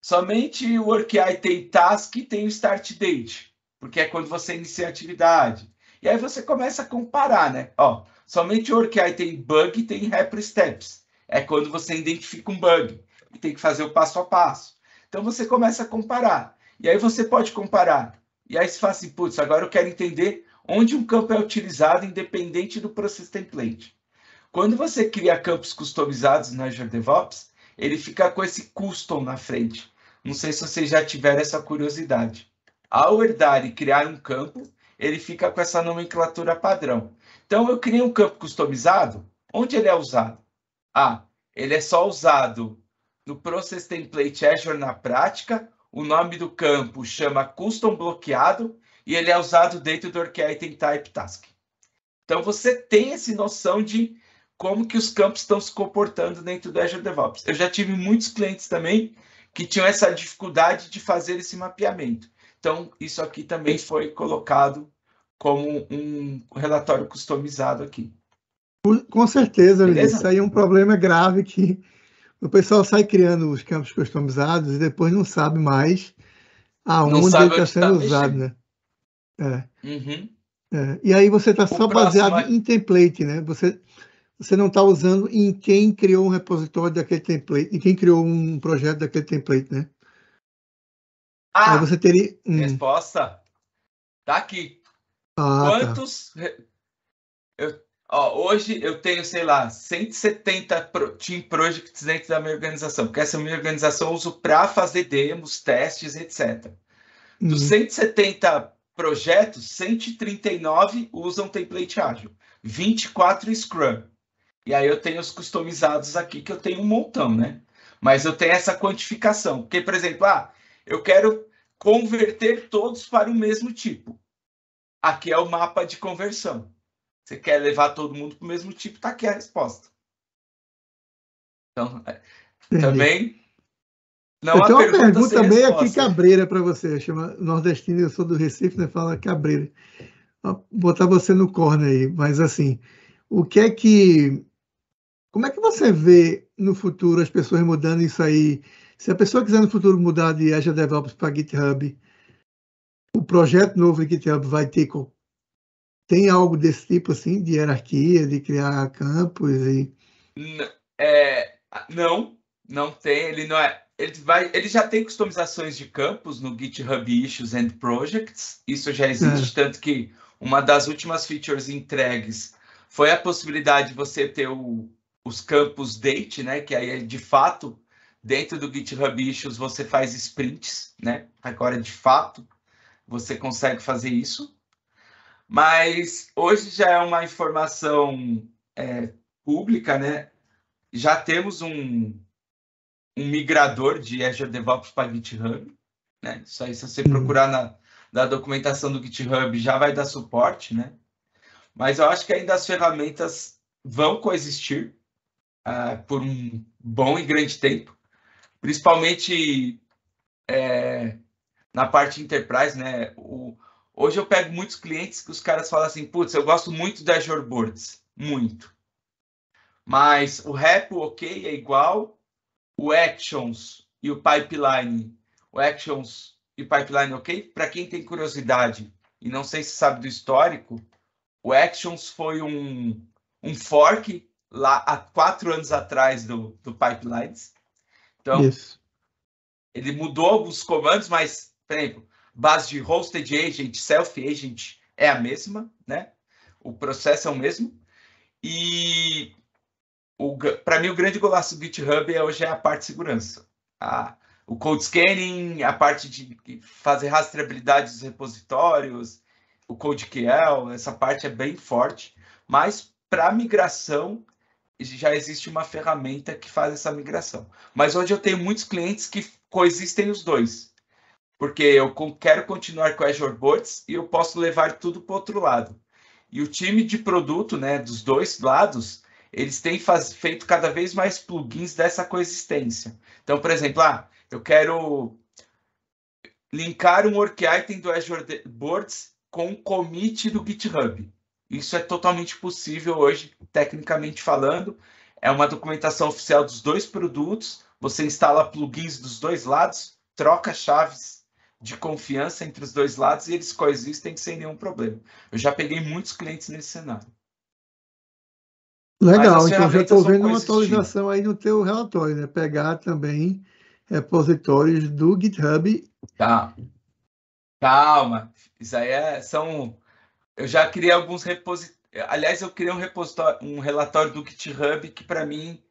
[SPEAKER 2] Somente o OrCai tem task e tem o start date, porque é quando você inicia a atividade. E aí você começa a comparar, né? Ó, somente o OrCai tem bug e tem repro steps. É quando você identifica um bug e tem que fazer o passo a passo. Então você começa a comparar. E aí você pode comparar e aí você fala assim, putz, agora eu quero entender onde um campo é utilizado independente do processo template. Quando você cria campos customizados no Azure DevOps, ele fica com esse custom na frente. Não sei se vocês já tiveram essa curiosidade. Ao herdar e criar um campo, ele fica com essa nomenclatura padrão. Então, eu criei um campo customizado. Onde ele é usado? Ah, ele é só usado no Process Template Azure na prática o nome do campo chama custom bloqueado e ele é usado dentro do Orca Item Type Task. Então você tem essa noção de como que os campos estão se comportando dentro do Azure DevOps. Eu já tive muitos clientes também que tinham essa dificuldade de fazer esse mapeamento. Então, isso aqui também foi colocado como um relatório customizado aqui.
[SPEAKER 1] Com certeza, Beleza? isso aí é um problema grave que o pessoal sai criando os campos customizados e depois não sabe mais aonde ele está sendo tá usado, né? É. Uhum. É. E aí você está só baseado vai... em template, né? Você, você não está usando em quem criou um repositório daquele template, em quem criou um projeto daquele template, né? Ah, aí você teria... Hum.
[SPEAKER 2] Resposta. Tá aqui. Ah, tá. Quantos... Tá. Eu Ó, hoje eu tenho, sei lá, 170 pro, Team Projects dentro da minha organização, porque essa minha organização eu uso para fazer demos, testes, etc. Então, uhum. Dos 170 projetos, 139 usam template ágil, 24 Scrum. E aí eu tenho os customizados aqui, que eu tenho um montão, né? Mas eu tenho essa quantificação. Porque, por exemplo, ah, eu quero converter todos para o mesmo tipo. Aqui é o mapa de conversão. Você quer levar todo mundo para o mesmo tipo, Está aqui a resposta. Então, é, Entendi. também. Não eu tenho uma pergunta, pergunta meio resposta. aqui
[SPEAKER 1] cabreira para você. Chama nordestino, eu sou do Recife, né? Fala cabreira. Vou botar você no corner aí, mas assim, o que é que. Como é que você vê no futuro as pessoas mudando isso aí? Se a pessoa quiser no futuro mudar de Azure DevOps para GitHub, o projeto novo de GitHub vai ter tem algo desse tipo, assim, de hierarquia, de criar campos e...
[SPEAKER 2] é, não, não tem. Ele não é... Ele, vai, ele já tem customizações de campos no GitHub Issues and Projects. Isso já existe, é. tanto que uma das últimas features entregues foi a possibilidade de você ter o, os campos date, né? Que aí, é, de fato, dentro do GitHub Issues, você faz sprints, né? Agora, de fato, você consegue fazer isso. Mas hoje já é uma informação é, pública, né? Já temos um, um migrador de Azure DevOps para GitHub. Né? Isso aí, se você uhum. procurar na, na documentação do GitHub, já vai dar suporte, né? Mas eu acho que ainda as ferramentas vão coexistir uh, por um bom e grande tempo, principalmente é, na parte enterprise, né? O, Hoje eu pego muitos clientes que os caras falam assim, putz, eu gosto muito de Azure muito. Mas o rep, ok, é igual. O actions e o pipeline, o actions e pipeline, ok? Para quem tem curiosidade e não sei se sabe do histórico, o actions foi um, um fork lá há quatro anos atrás do, do pipelines. Então, Isso. ele mudou alguns comandos, mas, por exemplo, base de hosted agent, self-agent é a mesma, né? O processo é o mesmo. E para mim, o grande golaço do GitHub é, hoje é a parte de segurança. A, o code scanning, a parte de fazer rastreabilidade dos repositórios, o code QL, essa parte é bem forte. Mas para migração, já existe uma ferramenta que faz essa migração. Mas hoje eu tenho muitos clientes que coexistem os dois porque eu quero continuar com Azure Boards e eu posso levar tudo para o outro lado. E o time de produto, né, dos dois lados, eles têm faz, feito cada vez mais plugins dessa coexistência. Então, por exemplo, ah, eu quero linkar um work item do Azure Boards com um commit do GitHub. Isso é totalmente possível hoje, tecnicamente falando. É uma documentação oficial dos dois produtos. Você instala plugins dos dois lados, troca chaves de confiança entre os dois lados e eles coexistem sem nenhum problema. Eu já peguei muitos clientes nesse cenário.
[SPEAKER 1] Legal, então já estou vendo uma atualização aí no teu relatório, né? Pegar também repositórios do GitHub.
[SPEAKER 2] Tá. Calma, isso aí é, são. Eu já criei alguns repositórios. Aliás, eu criei um repositório, um relatório do GitHub que para mim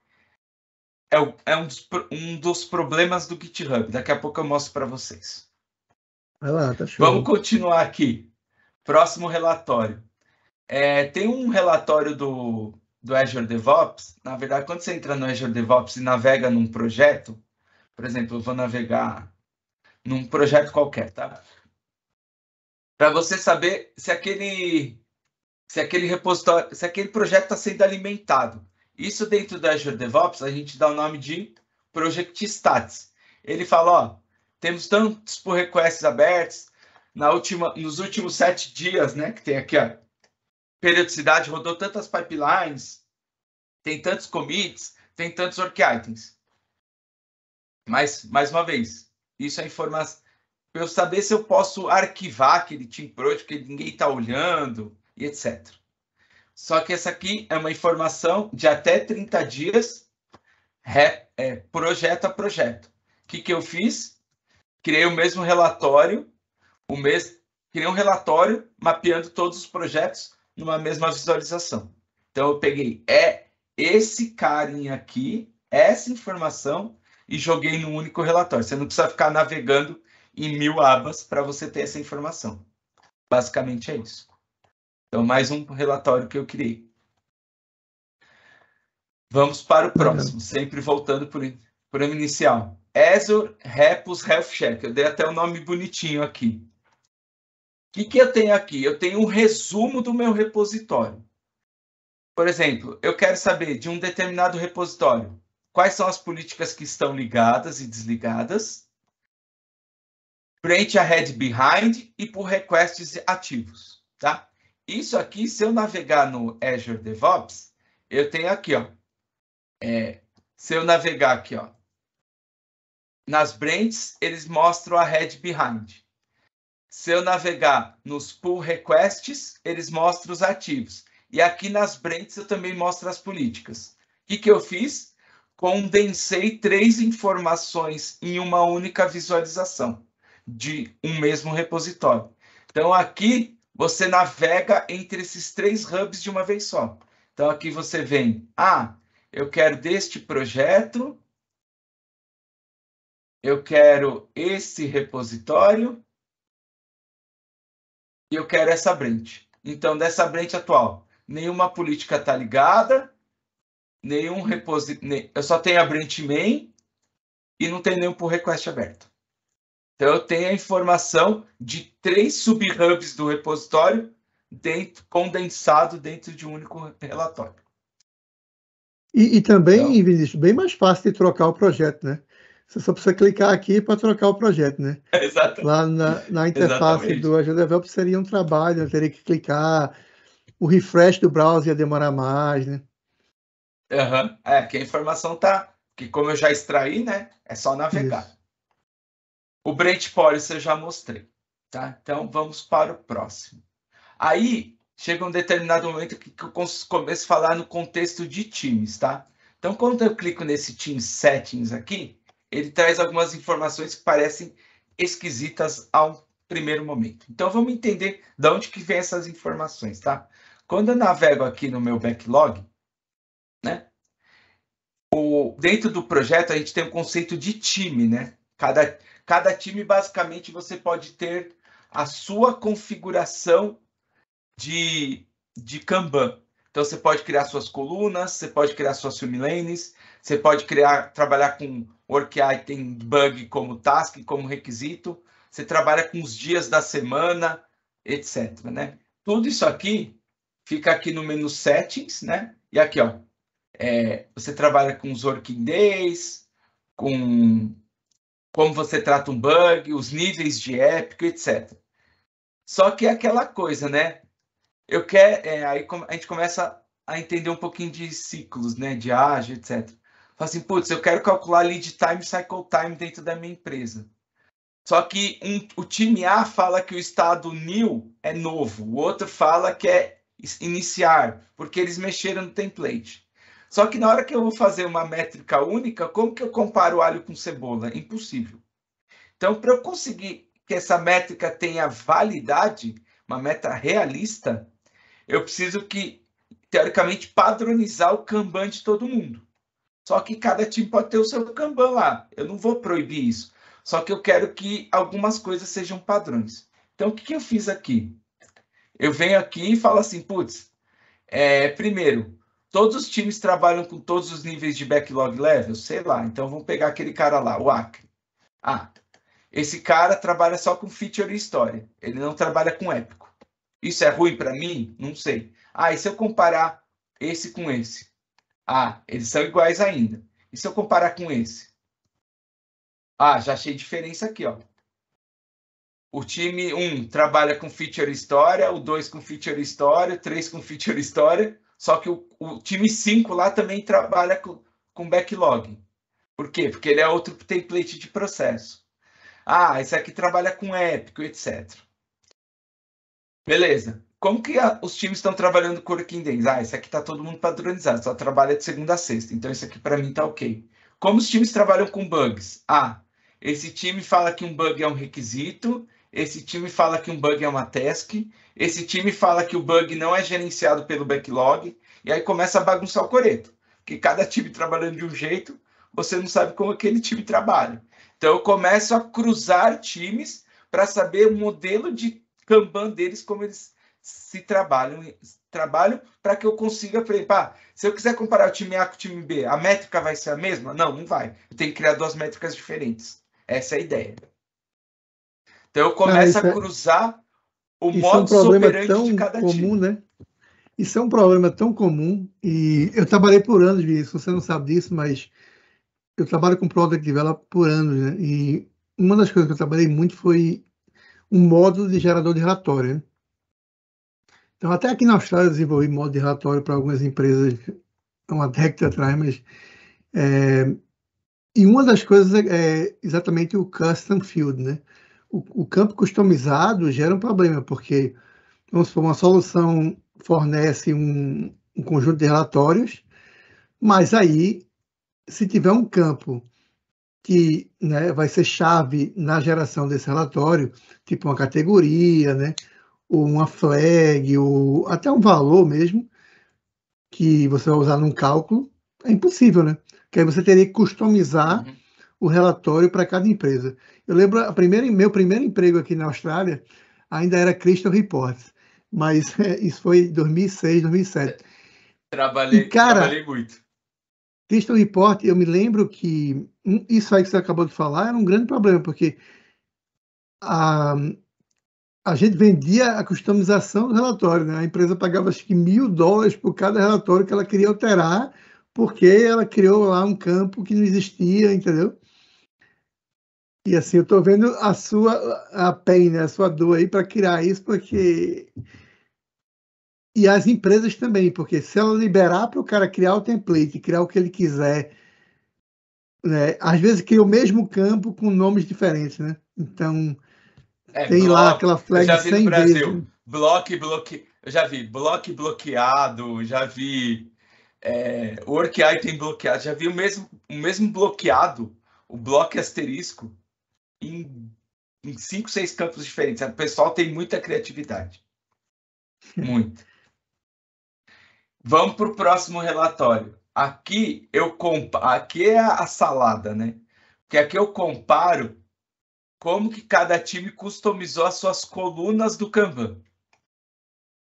[SPEAKER 2] é, é, um, dos, um dos problemas do GitHub. Daqui a pouco eu mostro para vocês.
[SPEAKER 1] Vai lá, tá show. Vamos
[SPEAKER 2] continuar aqui. Próximo relatório. É, tem um relatório do, do Azure DevOps. Na verdade, quando você entra no Azure DevOps e navega num projeto, por exemplo, eu vou navegar num projeto qualquer, tá? Para você saber se aquele se aquele repositório, se aquele projeto está sendo alimentado. Isso dentro do Azure DevOps a gente dá o nome de Project Stats. Ele fala, ó, temos tantos pull requests abertos na última, nos últimos sete dias, né? Que tem aqui a periodicidade, rodou tantas pipelines, tem tantos commits, tem tantos work items. Mas, mais uma vez, isso é informação. Para eu saber se eu posso arquivar aquele team project, porque ninguém está olhando e etc. Só que essa aqui é uma informação de até 30 dias, é, projeto a projeto. O que, que eu fiz? criei o mesmo relatório, o mesmo, criei um relatório mapeando todos os projetos numa mesma visualização. Então eu peguei é esse carinha aqui, essa informação e joguei num único relatório. Você não precisa ficar navegando em mil abas para você ter essa informação. Basicamente é isso. Então mais um relatório que eu criei. Vamos para o próximo, uhum. sempre voltando para o inicial. Azure Repos Health Check. Eu dei até um nome bonitinho aqui. O que, que eu tenho aqui? Eu tenho um resumo do meu repositório. Por exemplo, eu quero saber de um determinado repositório quais são as políticas que estão ligadas e desligadas, frente a head behind e por requests ativos. Tá? Isso aqui, se eu navegar no Azure DevOps, eu tenho aqui, ó, é, se eu navegar aqui, ó, nas branches eles mostram a head behind. Se eu navegar nos pull requests, eles mostram os ativos. E aqui nas branches eu também mostro as políticas. O que, que eu fiz? Condensei três informações em uma única visualização de um mesmo repositório. Então aqui você navega entre esses três hubs de uma vez só. Então aqui você vem, ah, eu quero deste projeto, eu quero esse repositório e eu quero essa branch. Então, dessa branch atual, nenhuma política está ligada, nenhum repositório, eu só tenho a branch main e não tem nenhum pull request aberto. Então, eu tenho a informação de três sub-hubs do repositório dentro, condensado dentro de um único relatório.
[SPEAKER 1] E, e também, então, Vinícius, bem mais fácil de trocar o projeto, né? Você só precisa clicar aqui para trocar o projeto, né? Exato. Lá na, na interface Exatamente. do Azure DevOps seria um trabalho, eu teria que clicar, o refresh do browser ia demorar mais, né?
[SPEAKER 2] Uhum. É, que a informação tá, que como eu já extraí, né? É só navegar. Isso. O Brent Policy eu já mostrei, tá? Então vamos para o próximo. Aí chega um determinado momento que eu começo a falar no contexto de times, tá? Então quando eu clico nesse Team Settings aqui, ele traz algumas informações que parecem esquisitas ao primeiro momento. Então vamos entender de onde que vem essas informações, tá? Quando eu navego aqui no meu backlog, né? O, dentro do projeto a gente tem o um conceito de time, né? Cada, cada time basicamente você pode ter a sua configuração de, de Kanban. Então você pode criar suas colunas, você pode criar suas swimlanes, você pode criar, trabalhar com WorkAI tem bug como task, como requisito. Você trabalha com os dias da semana, etc. Né? Tudo isso aqui fica aqui no menu Settings, né? E aqui, ó, é, você trabalha com os working days, com como você trata um bug, os níveis de épico, etc. Só que é aquela coisa, né? Eu quero, é, aí a gente começa a entender um pouquinho de ciclos, né? De ágil, etc. Fala assim, putz, eu quero calcular lead time, cycle time dentro da minha empresa. Só que um, o time A fala que o estado new é novo, o outro fala que é iniciar, porque eles mexeram no template. Só que na hora que eu vou fazer uma métrica única, como que eu comparo alho com cebola? Impossível. Então, para eu conseguir que essa métrica tenha validade, uma meta realista, eu preciso que, teoricamente, padronizar o Kanban de todo mundo. Só que cada time pode ter o seu Kanban lá. Eu não vou proibir isso. Só que eu quero que algumas coisas sejam padrões. Então, o que, que eu fiz aqui? Eu venho aqui e falo assim, putz, é, primeiro, todos os times trabalham com todos os níveis de backlog level? Sei lá, então vamos pegar aquele cara lá, o Acre. Ah, esse cara trabalha só com feature e história, ele não trabalha com épico. Isso é ruim para mim? Não sei. Ah, e se eu comparar esse com esse? Ah, eles são iguais ainda. E se eu comparar com esse? Ah, já achei diferença aqui, ó. O time 1 um, trabalha com feature história, o 2 com feature história, o 3 com feature história, só que o, o time 5 lá também trabalha com, com backlog. Por quê? Porque ele é outro template de processo. Ah, esse aqui trabalha com épico, etc. Beleza como que a, os times estão trabalhando com o Working Days? Ah, esse aqui está todo mundo padronizado, só trabalha de segunda a sexta, então isso aqui para mim está ok. Como os times trabalham com bugs? Ah, esse time fala que um bug é um requisito, esse time fala que um bug é uma task, esse time fala que o bug não é gerenciado pelo backlog, e aí começa a bagunçar o coreto, porque cada time trabalhando de um jeito, você não sabe como aquele time trabalha. Então eu começo a cruzar times para saber o modelo de Kanban deles, como eles se trabalham, trabalho para que eu consiga, por se eu quiser comparar o time A com o time B, a métrica vai ser a mesma? Não, não vai. Eu tenho que criar duas métricas diferentes. Essa é a ideia. Então eu começo a é- cruzar é... o modo é um operante tão
[SPEAKER 1] de cada comum, time. Né? Isso é um problema tão comum e eu trabalhei por anos nisso, você não sabe disso, mas eu trabalho com Product Develop por anos, né? E uma das coisas que eu trabalhei muito foi um módulo de gerador de relatório, né? até aqui na Austrália, eu desenvolvi modo de relatório para algumas empresas uma década atrás, mas. É, e uma das coisas é, é exatamente o custom field, né? O, o campo customizado gera um problema, porque, vamos supor, uma solução fornece um, um conjunto de relatórios, mas aí, se tiver um campo que né, vai ser chave na geração desse relatório, tipo uma categoria, né? ou uma flag, ou até um valor mesmo, que você vai usar num cálculo, é impossível, né? Porque aí você teria que customizar uhum. o relatório para cada empresa. Eu lembro, a primeira, meu primeiro emprego aqui na Austrália ainda era Crystal Reports, mas é, isso foi 2006, 2007. É,
[SPEAKER 3] trabalhei, e, cara, trabalhei muito.
[SPEAKER 1] Crystal Report, eu me lembro que isso aí que você acabou de falar era um grande problema, porque a, a gente vendia a customização do relatório, né? A empresa pagava acho que mil dólares por cada relatório que ela queria alterar, porque ela criou lá um campo que não existia, entendeu? E assim, eu estou vendo a sua a pain, né? a sua dor aí para criar isso, porque e as empresas também, porque se ela liberar para o cara criar o template, criar o que ele quiser, né? Às vezes cria o mesmo campo com nomes diferentes, né? Então é, bloco, lá, aquela flag já vi no Brasil. Vezes.
[SPEAKER 2] Bloque, bloque, eu já vi bloque bloqueado, já vi é, work item bloqueado, já vi o mesmo, o mesmo bloqueado, o bloco asterisco, em, em cinco, seis campos diferentes. O pessoal tem muita criatividade.
[SPEAKER 3] Muito.
[SPEAKER 2] Vamos para o próximo relatório. Aqui eu compa aqui é a salada, né? Porque aqui eu comparo como que cada time customizou as suas colunas do Kanban.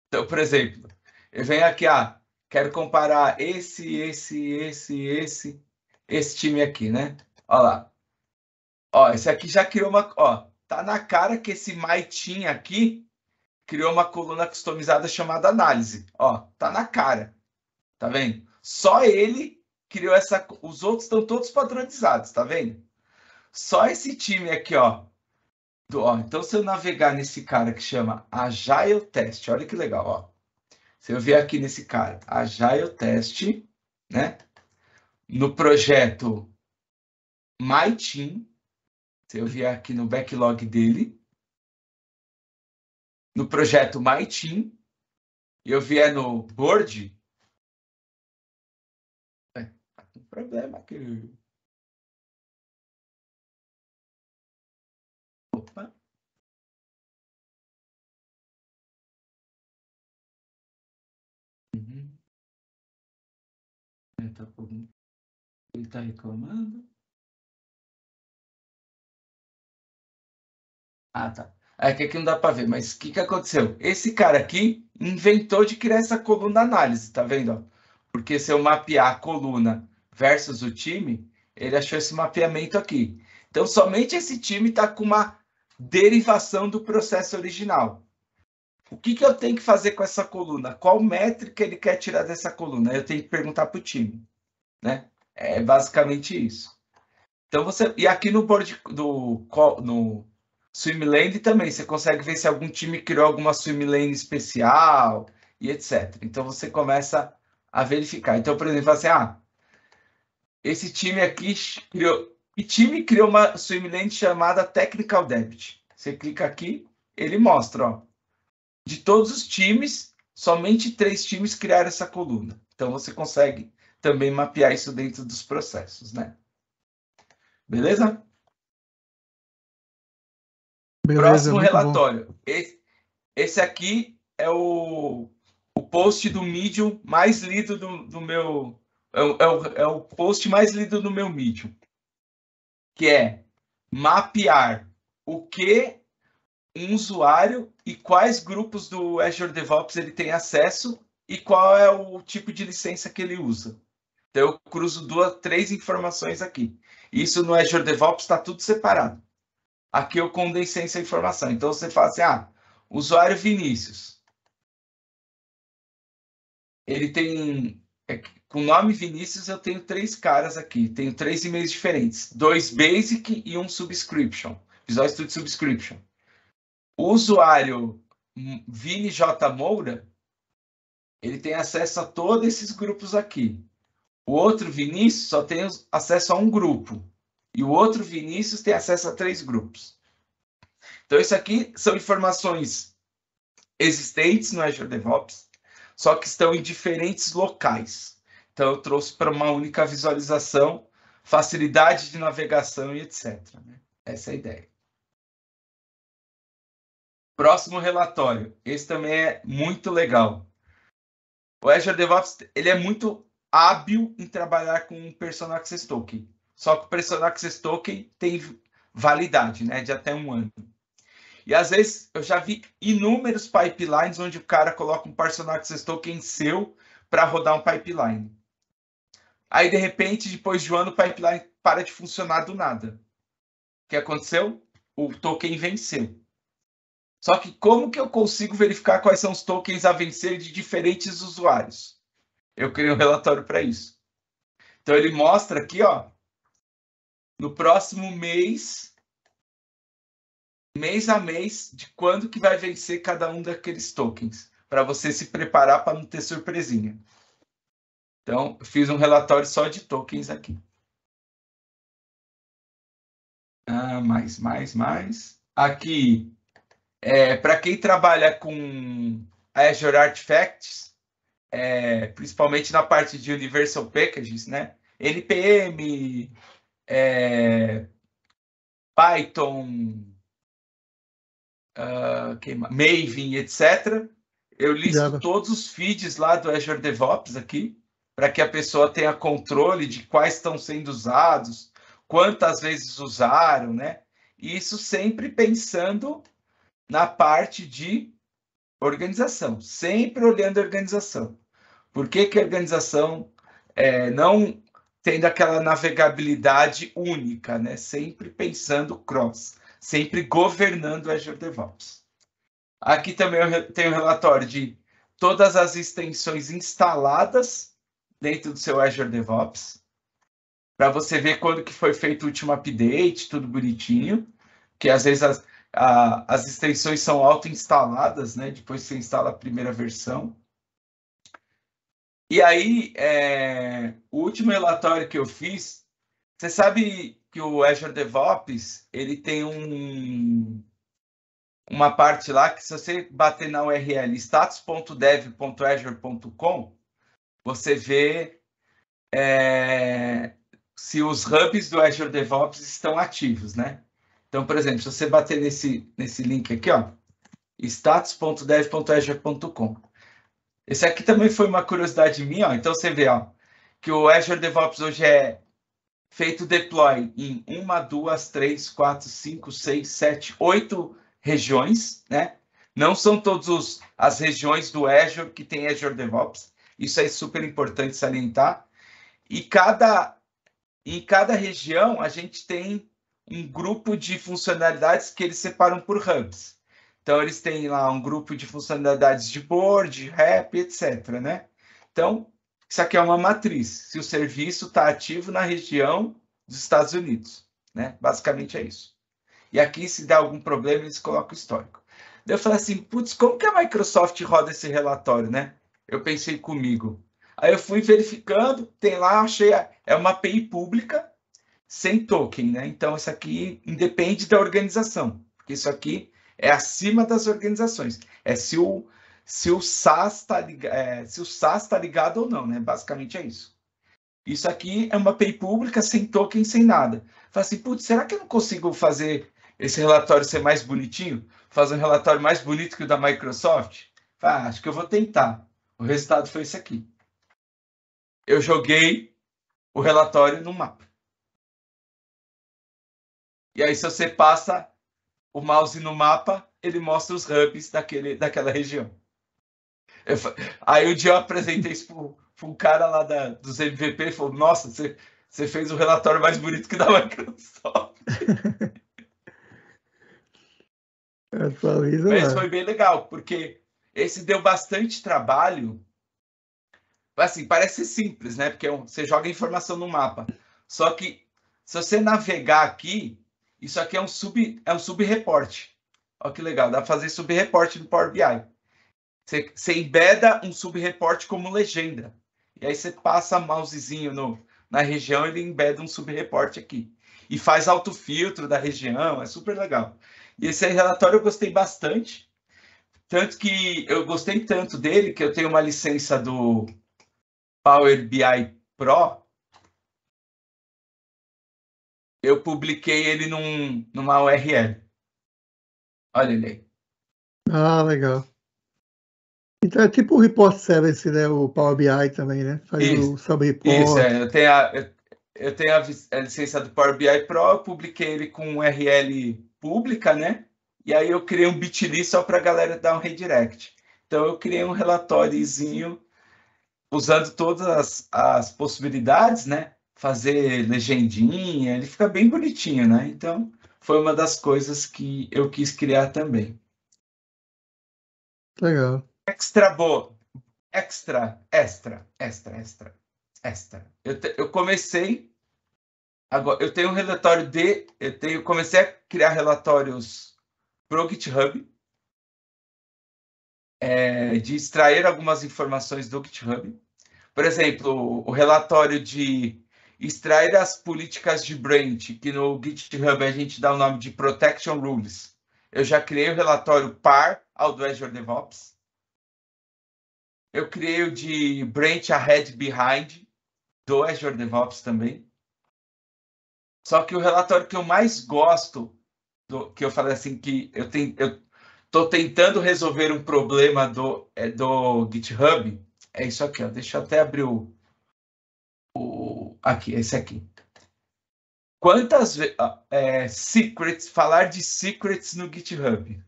[SPEAKER 2] Então, por exemplo, eu venho aqui, ah, quero comparar esse, esse, esse, esse, esse time aqui, né? Olha lá. Ó, esse aqui já criou uma, ó, tá na cara que esse Maitin aqui criou uma coluna customizada chamada análise. Ó, tá na cara. Tá vendo? Só ele criou essa, os outros estão todos padronizados, tá vendo? Só esse time aqui, ó, Ó, então, se eu navegar nesse cara que chama Agile Test, olha que legal, ó. Se eu vier aqui nesse cara, Agile Test, né? No projeto My Team, se eu vier aqui no backlog dele,
[SPEAKER 3] no projeto My Team, eu vier no board, é, tá problema aqui. Opa. Uhum. É, tá ele está reclamando. Ah, tá.
[SPEAKER 2] É que aqui não dá para ver, mas o que, que aconteceu? Esse cara aqui inventou de criar essa coluna análise, tá vendo? Porque se eu mapear a coluna versus o time, ele achou esse mapeamento aqui. Então, somente esse time está com uma derivação do processo original. O que, que eu tenho que fazer com essa coluna? Qual métrica ele quer tirar dessa coluna? Eu tenho que perguntar para o time. Né? É basicamente isso. Então você. E aqui no board do no Swimlane também, você consegue ver se algum time criou alguma Swimlane especial e etc. Então você começa a verificar. Então, por exemplo, assim, ah, esse time aqui criou, e time criou uma semelhante chamada Technical Debit. Você clica aqui, ele mostra, ó. De todos os times, somente três times criaram essa coluna. Então você consegue também mapear isso dentro dos processos, né?
[SPEAKER 3] Beleza? Beleza Próximo
[SPEAKER 2] relatório. Esse, esse aqui é o, o post do Medium mais lido do, do meu. É é, o, é o post mais lido do meu Medium que é mapear o que um usuário e quais grupos do Azure DevOps ele tem acesso e qual é o tipo de licença que ele usa. Então, eu cruzo duas, três informações aqui. Isso no Azure DevOps está tudo separado. Aqui eu condensei essa informação. Então, você fala assim, ah, usuário Vinícius. Ele tem é com o nome Vinícius eu tenho três caras aqui, tenho três e-mails diferentes, dois basic e um subscription, Visual Studio Subscription. O usuário Vini J Moura, ele tem acesso a todos esses grupos aqui. O outro Vinícius só tem acesso a um grupo. E o outro Vinícius tem acesso a três grupos. Então, isso aqui são informações existentes no Azure DevOps só que estão em diferentes locais. Então, eu trouxe para uma única visualização, facilidade de navegação e etc. Né? Essa é a ideia. Próximo relatório. Esse também é muito legal. O Azure DevOps ele é muito hábil em trabalhar com o Personal Access Token. Só que o Personal Access Token tem validade né, de até um ano. E às vezes eu já vi inúmeros pipelines onde o cara coloca um personagem token seu para rodar um pipeline. Aí de repente, depois de um ano, o pipeline para de funcionar do nada. O que aconteceu? O token venceu. Só que como que eu consigo verificar quais são os tokens a vencer de diferentes usuários? Eu criei um relatório para isso. Então ele mostra aqui, ó, no próximo mês mês a mês de quando que vai vencer cada um daqueles tokens, para você se preparar para não ter surpresinha. Então, eu fiz um relatório só de tokens aqui. Ah, mais, mais, mais. Aqui, é, para quem trabalha com Azure Artifacts, é, principalmente na parte de Universal Packages, né? NPM, é, Python, uh, Maven, etc. Eu listo Obrigado. todos os feeds lá do Azure DevOps aqui, para que a pessoa tenha controle de quais estão sendo usados, quantas vezes usaram, né? E isso sempre pensando na parte de organização, sempre olhando a organização. Por que, que a organização é, não tendo aquela navegabilidade única, né? Sempre pensando cross sempre governando Azure DevOps. Aqui também eu tenho um relatório de todas as extensões instaladas dentro do seu Azure DevOps, para você ver quando que foi feito o último update, tudo bonitinho, que às vezes as, a, as extensões são auto-instaladas, né? Depois você instala a primeira versão. E aí, é, o último relatório que eu fiz, você sabe que o Azure DevOps ele tem um, uma parte lá que se você bater na URL status.dev.azure.com, você vê é, se os hubs do Azure DevOps estão ativos, né? Então, por exemplo, se você bater nesse, nesse link aqui, ó, status.dev.azure.com. Esse aqui também foi uma curiosidade minha, ó. Então você vê, ó, que o Azure DevOps hoje é feito deploy em uma, duas, três, quatro, cinco, seis, sete, oito regiões, né? Não são todas as regiões do Azure que tem Azure DevOps. Isso é super importante salientar. E cada, em cada região, a gente tem um grupo de funcionalidades que eles separam por hubs. Então, eles têm lá um grupo de funcionalidades de board, de rap, etc. Né? Então, isso aqui é uma matriz, se o serviço está ativo na região dos Estados Unidos. Né? Basicamente é isso. E aqui, se dá algum problema, eles colocam o histórico. Daí eu falei assim, putz, como que a Microsoft roda esse relatório, né? Eu pensei comigo. Aí eu fui verificando, tem lá, achei, a... é uma API pública, sem token, né? Então, isso aqui independe da organização, porque isso aqui é acima das organizações. É se o, se o SAS está é, tá ligado ou não, né? Basicamente é isso. Isso aqui é uma API pública sem token, sem nada. Fala assim, putz, será que eu não consigo fazer esse relatório ser mais bonitinho? Fazer um relatório mais bonito que o da Microsoft? Ah, acho que eu vou tentar. O resultado foi esse aqui. Eu joguei o relatório no mapa. E aí, se você passa o mouse no mapa, ele mostra os hubs daquele, daquela região. Aí o dia eu apresentei isso para um cara lá da, dos MVP e falou: Nossa, você, você fez o relatório mais bonito que da Microsoft.
[SPEAKER 1] Atualiza é, Mas foi
[SPEAKER 2] bem legal, porque esse deu bastante trabalho. Assim, parece simples, né? Porque é você joga informação no mapa. Só que se você navegar aqui, isso aqui é um sub, é um sub Olha que legal, dá para fazer sub reporte no Power BI. Você, você embeda um subreporte como legenda. E aí você passa mousezinho no, na região, ele embeda um subreporte aqui. E faz autofiltro da região, é super legal. E esse relatório eu gostei bastante. Tanto que eu gostei tanto dele que eu tenho uma licença do Power BI Pro.
[SPEAKER 3] Eu publiquei ele num, numa URL. Olha ele aí.
[SPEAKER 1] Ah, legal. Então é tipo o Report Service, né? O Power BI também, né? Faz isso, o sub-report. Isso, é. Eu
[SPEAKER 2] tenho, a, eu, eu tenho a, a, licença do Power BI Pro, eu publiquei ele com URL pública, né? E aí eu criei um bit.ly só para a galera dar um redirect. Então eu criei um relatóriozinho usando todas as, as possibilidades, né? Fazer legendinha, ele fica bem bonitinho, né? Então foi uma das coisas que eu quis criar também. Legal extra boa extra, extra, extra, extra, extra. Eu, te, eu comecei agora, eu tenho um relatório de, eu tenho, comecei a criar relatórios para o GitHub é, de extrair algumas informações do GitHub. Por exemplo, o relatório de extrair as políticas de branch, que no GitHub a gente dá o nome de Protection Rules. Eu já criei o relatório par ao do Azure DevOps. Eu criei o de Branch Ahead Behind, do Azure DevOps também. Só que o relatório que eu mais gosto, do, que eu falei assim, que eu estou tentando resolver um problema do, é, do GitHub, é isso aqui. Ó. Deixa eu até abrir o, o aqui, esse aqui. Quantas é, secrets, falar de secrets no GitHub?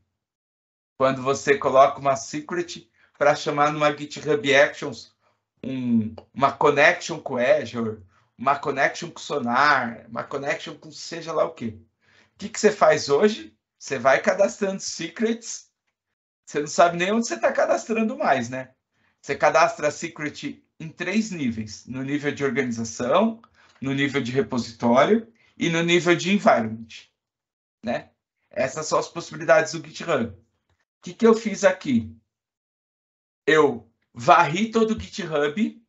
[SPEAKER 2] Quando você coloca uma secret, para chamar numa GitHub Actions um, uma connection com Azure, uma connection com Sonar, uma connection com seja lá o quê. O que, que você faz hoje? Você vai cadastrando secrets, você não sabe nem onde você está cadastrando mais, né? Você cadastra secret em três níveis: no nível de organização, no nível de repositório e no nível de environment, né? Essas são as possibilidades do GitHub. O que, que eu fiz aqui? eu varri todo o GitHub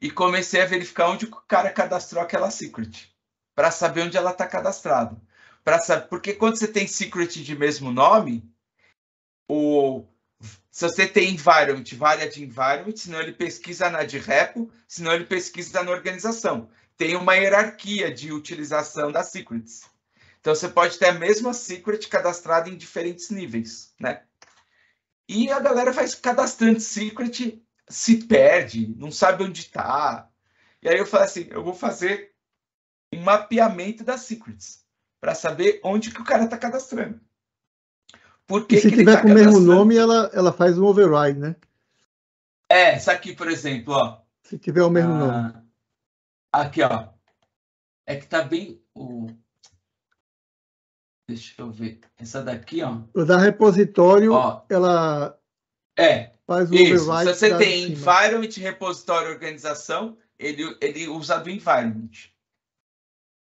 [SPEAKER 2] e comecei a verificar onde o cara cadastrou aquela secret, para saber onde ela está cadastrada. Para saber, porque quando você tem secret de mesmo nome, o se você tem environment, varia de environment, senão ele pesquisa na de repo, senão ele pesquisa na organização. Tem uma hierarquia de utilização das secrets. Então você pode ter a mesma secret cadastrada em diferentes níveis, né? E a galera faz cadastrante secret, se perde, não sabe onde está. E aí eu falo assim, eu vou fazer um mapeamento das secrets para saber onde que o cara está cadastrando.
[SPEAKER 1] Porque se que tiver tá com o mesmo nome, ela, ela faz um override, né?
[SPEAKER 2] É, essa aqui, por exemplo, ó.
[SPEAKER 1] Se tiver o mesmo ah, nome.
[SPEAKER 2] Aqui, ó. É
[SPEAKER 3] que tá bem. O, Deixa eu ver. Essa daqui, ó.
[SPEAKER 1] Da repositório, ó, ela. É. Faz o isso. Se você tem
[SPEAKER 2] environment, repositório, organização, ele, ele é usa do environment.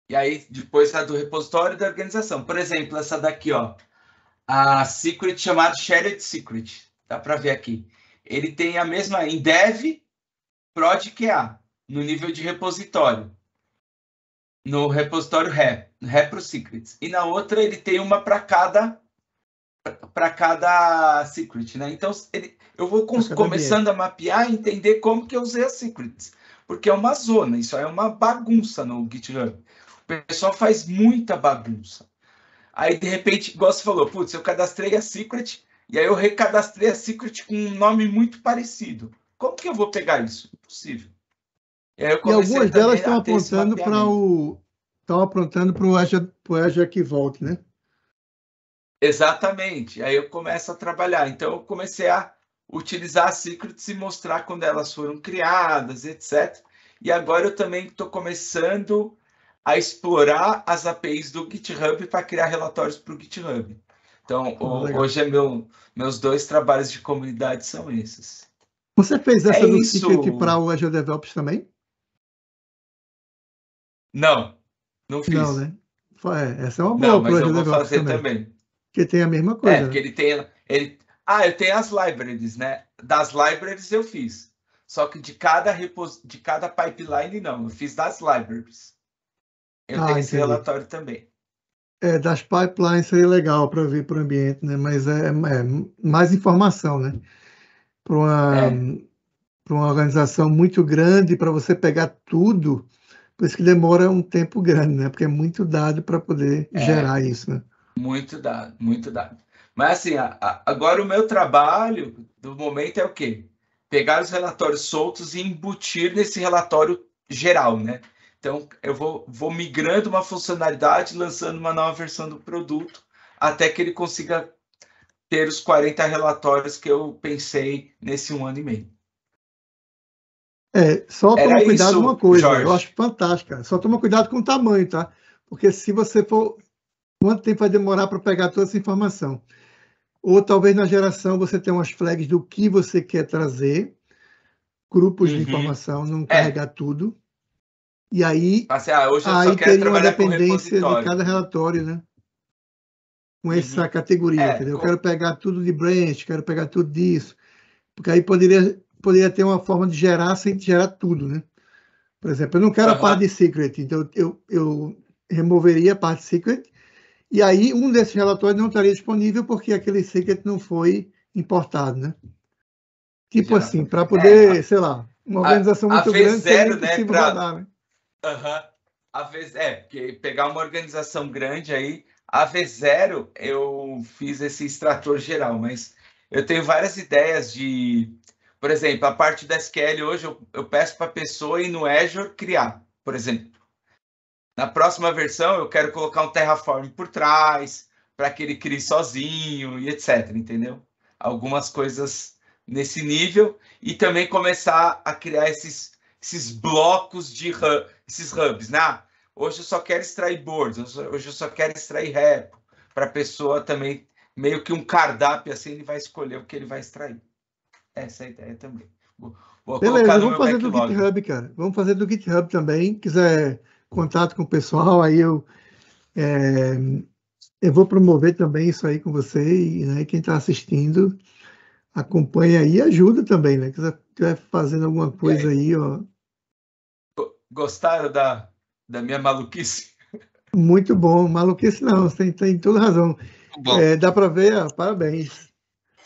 [SPEAKER 2] E aí, depois tá do repositório da organização. Por exemplo, essa daqui, ó. A secret chamada shared secret. Dá para ver aqui. Ele tem a mesma em dev, prod QA, no nível de repositório. No repositório rep. Repro Secrets. E na outra ele tem uma para cada para cada secret, né? Então ele, eu vou com, começando ambiente. a mapear e entender como que eu usei as secrets, porque é uma zona, isso é uma bagunça no GitHub. O pessoal faz muita bagunça. Aí de repente, igual você falou, putz, eu cadastrei a secret e aí eu recadastrei a secret com um nome muito parecido. Como que eu vou pegar isso? Impossível. E, e algumas delas estão apontando para
[SPEAKER 1] o estão aprontando para o Azure, Azure que volte, né?
[SPEAKER 2] Exatamente. Aí eu começo a trabalhar. Então eu comecei a utilizar as secrets e mostrar quando elas foram criadas, etc. E agora eu também estou começando a explorar as APIs do GitHub para criar relatórios para o GitHub. Então, oh, hoje é meu, meus dois trabalhos de comunidade são esses.
[SPEAKER 1] Você fez é essa é do Secret para o Azure DevOps também? Não, não fiz. Não, né? É, essa é uma boa coisa. eu vou fazer também. também. Que tem a mesma é, coisa. É, porque
[SPEAKER 2] ele tem. Ele... Ah, eu tenho as libraries, né? Das libraries eu fiz. Só que de cada, repos... de cada pipeline, não. Eu fiz das libraries. Eu ah, tenho entendi. esse relatório também.
[SPEAKER 1] É, das pipelines seria legal para ver para o ambiente, né? Mas é, é, é mais informação, né? Para uma, é. uma organização muito grande, para você pegar tudo por isso que demora um tempo grande, né? Porque é muito dado para poder é, gerar isso, né?
[SPEAKER 2] Muito dado, muito dado. Mas assim, a, a, agora o meu trabalho do momento é o quê? Pegar os relatórios soltos e embutir nesse relatório geral, né? Então, eu vou, vou migrando uma funcionalidade, lançando uma nova versão do produto, até que ele consiga ter os 40 relatórios que eu pensei nesse um ano e meio.
[SPEAKER 1] É, só toma Era cuidado isso, uma coisa, Jorge. eu acho fantástica. Só toma cuidado com o tamanho, tá? Porque se você for. Quanto tempo vai demorar para pegar toda essa informação? Ou talvez na geração você tenha umas flags do que você quer trazer, grupos uhum. de informação, não é. carregar é. tudo. E aí,
[SPEAKER 2] assim, ah, hoje eu aí só quero teria uma dependência de cada
[SPEAKER 1] relatório, né? Com uhum. essa uhum. categoria, é, entendeu? Eu quero pegar tudo de branch, quero pegar tudo disso. Porque aí poderia poderia ter uma forma de gerar sem gerar tudo, né? Por exemplo, eu não quero uhum. a parte de secret, então eu, eu removeria a parte secret e aí um desses relatórios não estaria disponível porque aquele secret não foi importado, né? Tipo assim, para é, poder, é, sei lá, uma organização a, muito a grande zero, seria né, impossível né, pra... rodar, né? Uhum. A vez,
[SPEAKER 2] é, porque pegar uma organização grande aí, a V0 eu fiz esse extrator geral, mas eu tenho várias ideias de por exemplo, a parte da SQL hoje eu, eu peço para a pessoa ir no Azure criar, por exemplo. Na próxima versão eu quero colocar um Terraform por trás, para que ele crie sozinho e etc, entendeu? Algumas coisas nesse nível e também começar a criar esses, esses blocos de hub, esses hubs, né? Hoje eu só quero extrair boards, hoje eu só quero extrair repo, para a pessoa também meio que um cardápio assim, ele vai escolher o que ele vai extrair. É, essa é a ideia também.
[SPEAKER 1] Vou, Beleza, vamos fazer backlog. do GitHub, cara. Vamos fazer do GitHub também. Quiser contato com o pessoal, aí eu. É, eu vou promover também isso aí com você e né, quem está assistindo acompanha aí e ajuda também, né? Se estiver fazendo alguma coisa aí, ó.
[SPEAKER 2] Gostaram da, da minha maluquice?
[SPEAKER 1] Muito bom, maluquice não, você tem, tem toda razão. É, dá para ver, ó, parabéns.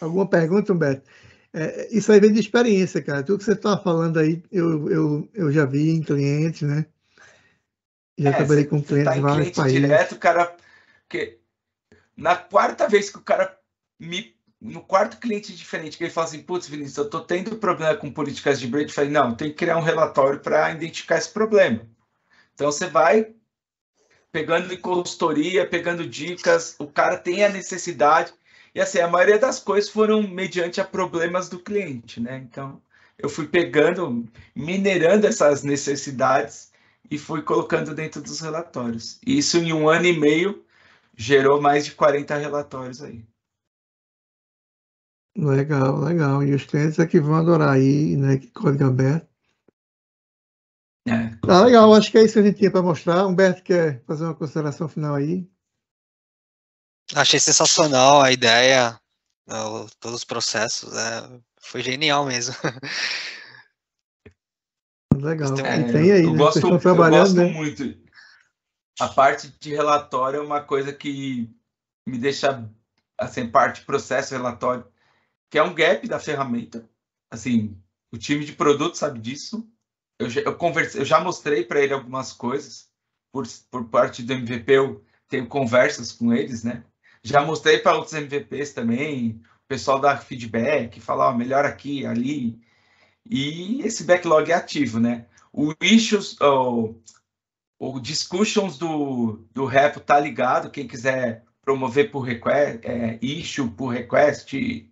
[SPEAKER 1] Alguma pergunta, Humberto? É, isso aí vem de experiência, cara. Tudo que você está falando aí, eu, eu, eu já vi em clientes, né? Já é, trabalhei com clientes tá em vários cliente países.
[SPEAKER 2] direto, cara. Que na quarta vez que o cara me. No quarto cliente diferente, que ele fala assim: Putz, Vinícius, eu tô tendo problema com políticas de break. Eu falei: Não, tem que criar um relatório para identificar esse problema. Então você vai pegando consultoria, pegando dicas, o cara tem a necessidade. E assim, a maioria das coisas foram mediante a problemas do cliente, né? Então, eu fui pegando, minerando essas necessidades e fui colocando dentro dos relatórios. E isso em um ano e meio gerou mais de 40 relatórios aí.
[SPEAKER 1] Legal, legal. E os clientes é que vão adorar aí, né? Que código aberto. É, tá legal, acho que é isso que a gente tinha para mostrar. Humberto quer fazer uma consideração final aí. Achei sensacional a ideia, né, todos os processos, né? foi genial mesmo. Legal. Tem, é, tem aí, eu, né? gosto, eu gosto né? muito.
[SPEAKER 2] A parte de relatório é uma coisa que me deixa, assim, parte processo relatório, que é um gap da ferramenta. Assim, o time de produto sabe disso. Eu já, eu eu já mostrei para ele algumas coisas. Por, por parte do MVP, eu tenho conversas com eles, né? Já mostrei para outros MVPs também, o pessoal dá feedback, fala, ó, melhor aqui, ali. E esse backlog é ativo, né? O issues, o, o discussions do, do repo tá ligado, quem quiser promover por request, é, issue por request,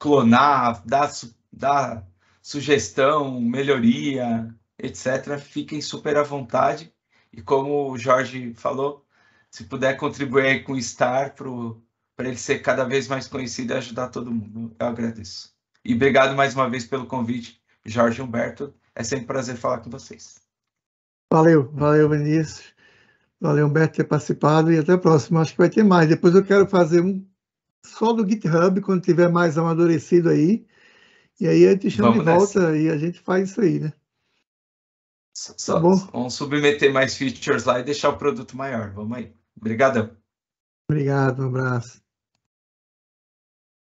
[SPEAKER 2] clonar, dar, dar sugestão, melhoria, etc., fiquem super à vontade. E como o Jorge falou, se puder contribuir com o Star para ele ser cada vez mais conhecido e ajudar todo mundo, eu agradeço. E obrigado mais uma vez pelo convite, Jorge Humberto. É sempre um prazer falar com vocês.
[SPEAKER 1] Valeu, valeu, Vinícius. Valeu, Humberto, ter participado e até a próxima. Acho que vai ter mais. Depois eu quero fazer um só do GitHub, quando tiver mais amadurecido aí. E aí a gente chama Vamos de volta nessa. e a gente faz isso aí, né? Só, tá bom?
[SPEAKER 2] Vamos submeter mais features lá e deixar o produto maior. Vamos aí. Obrigadão.
[SPEAKER 1] Obrigado, um abraço.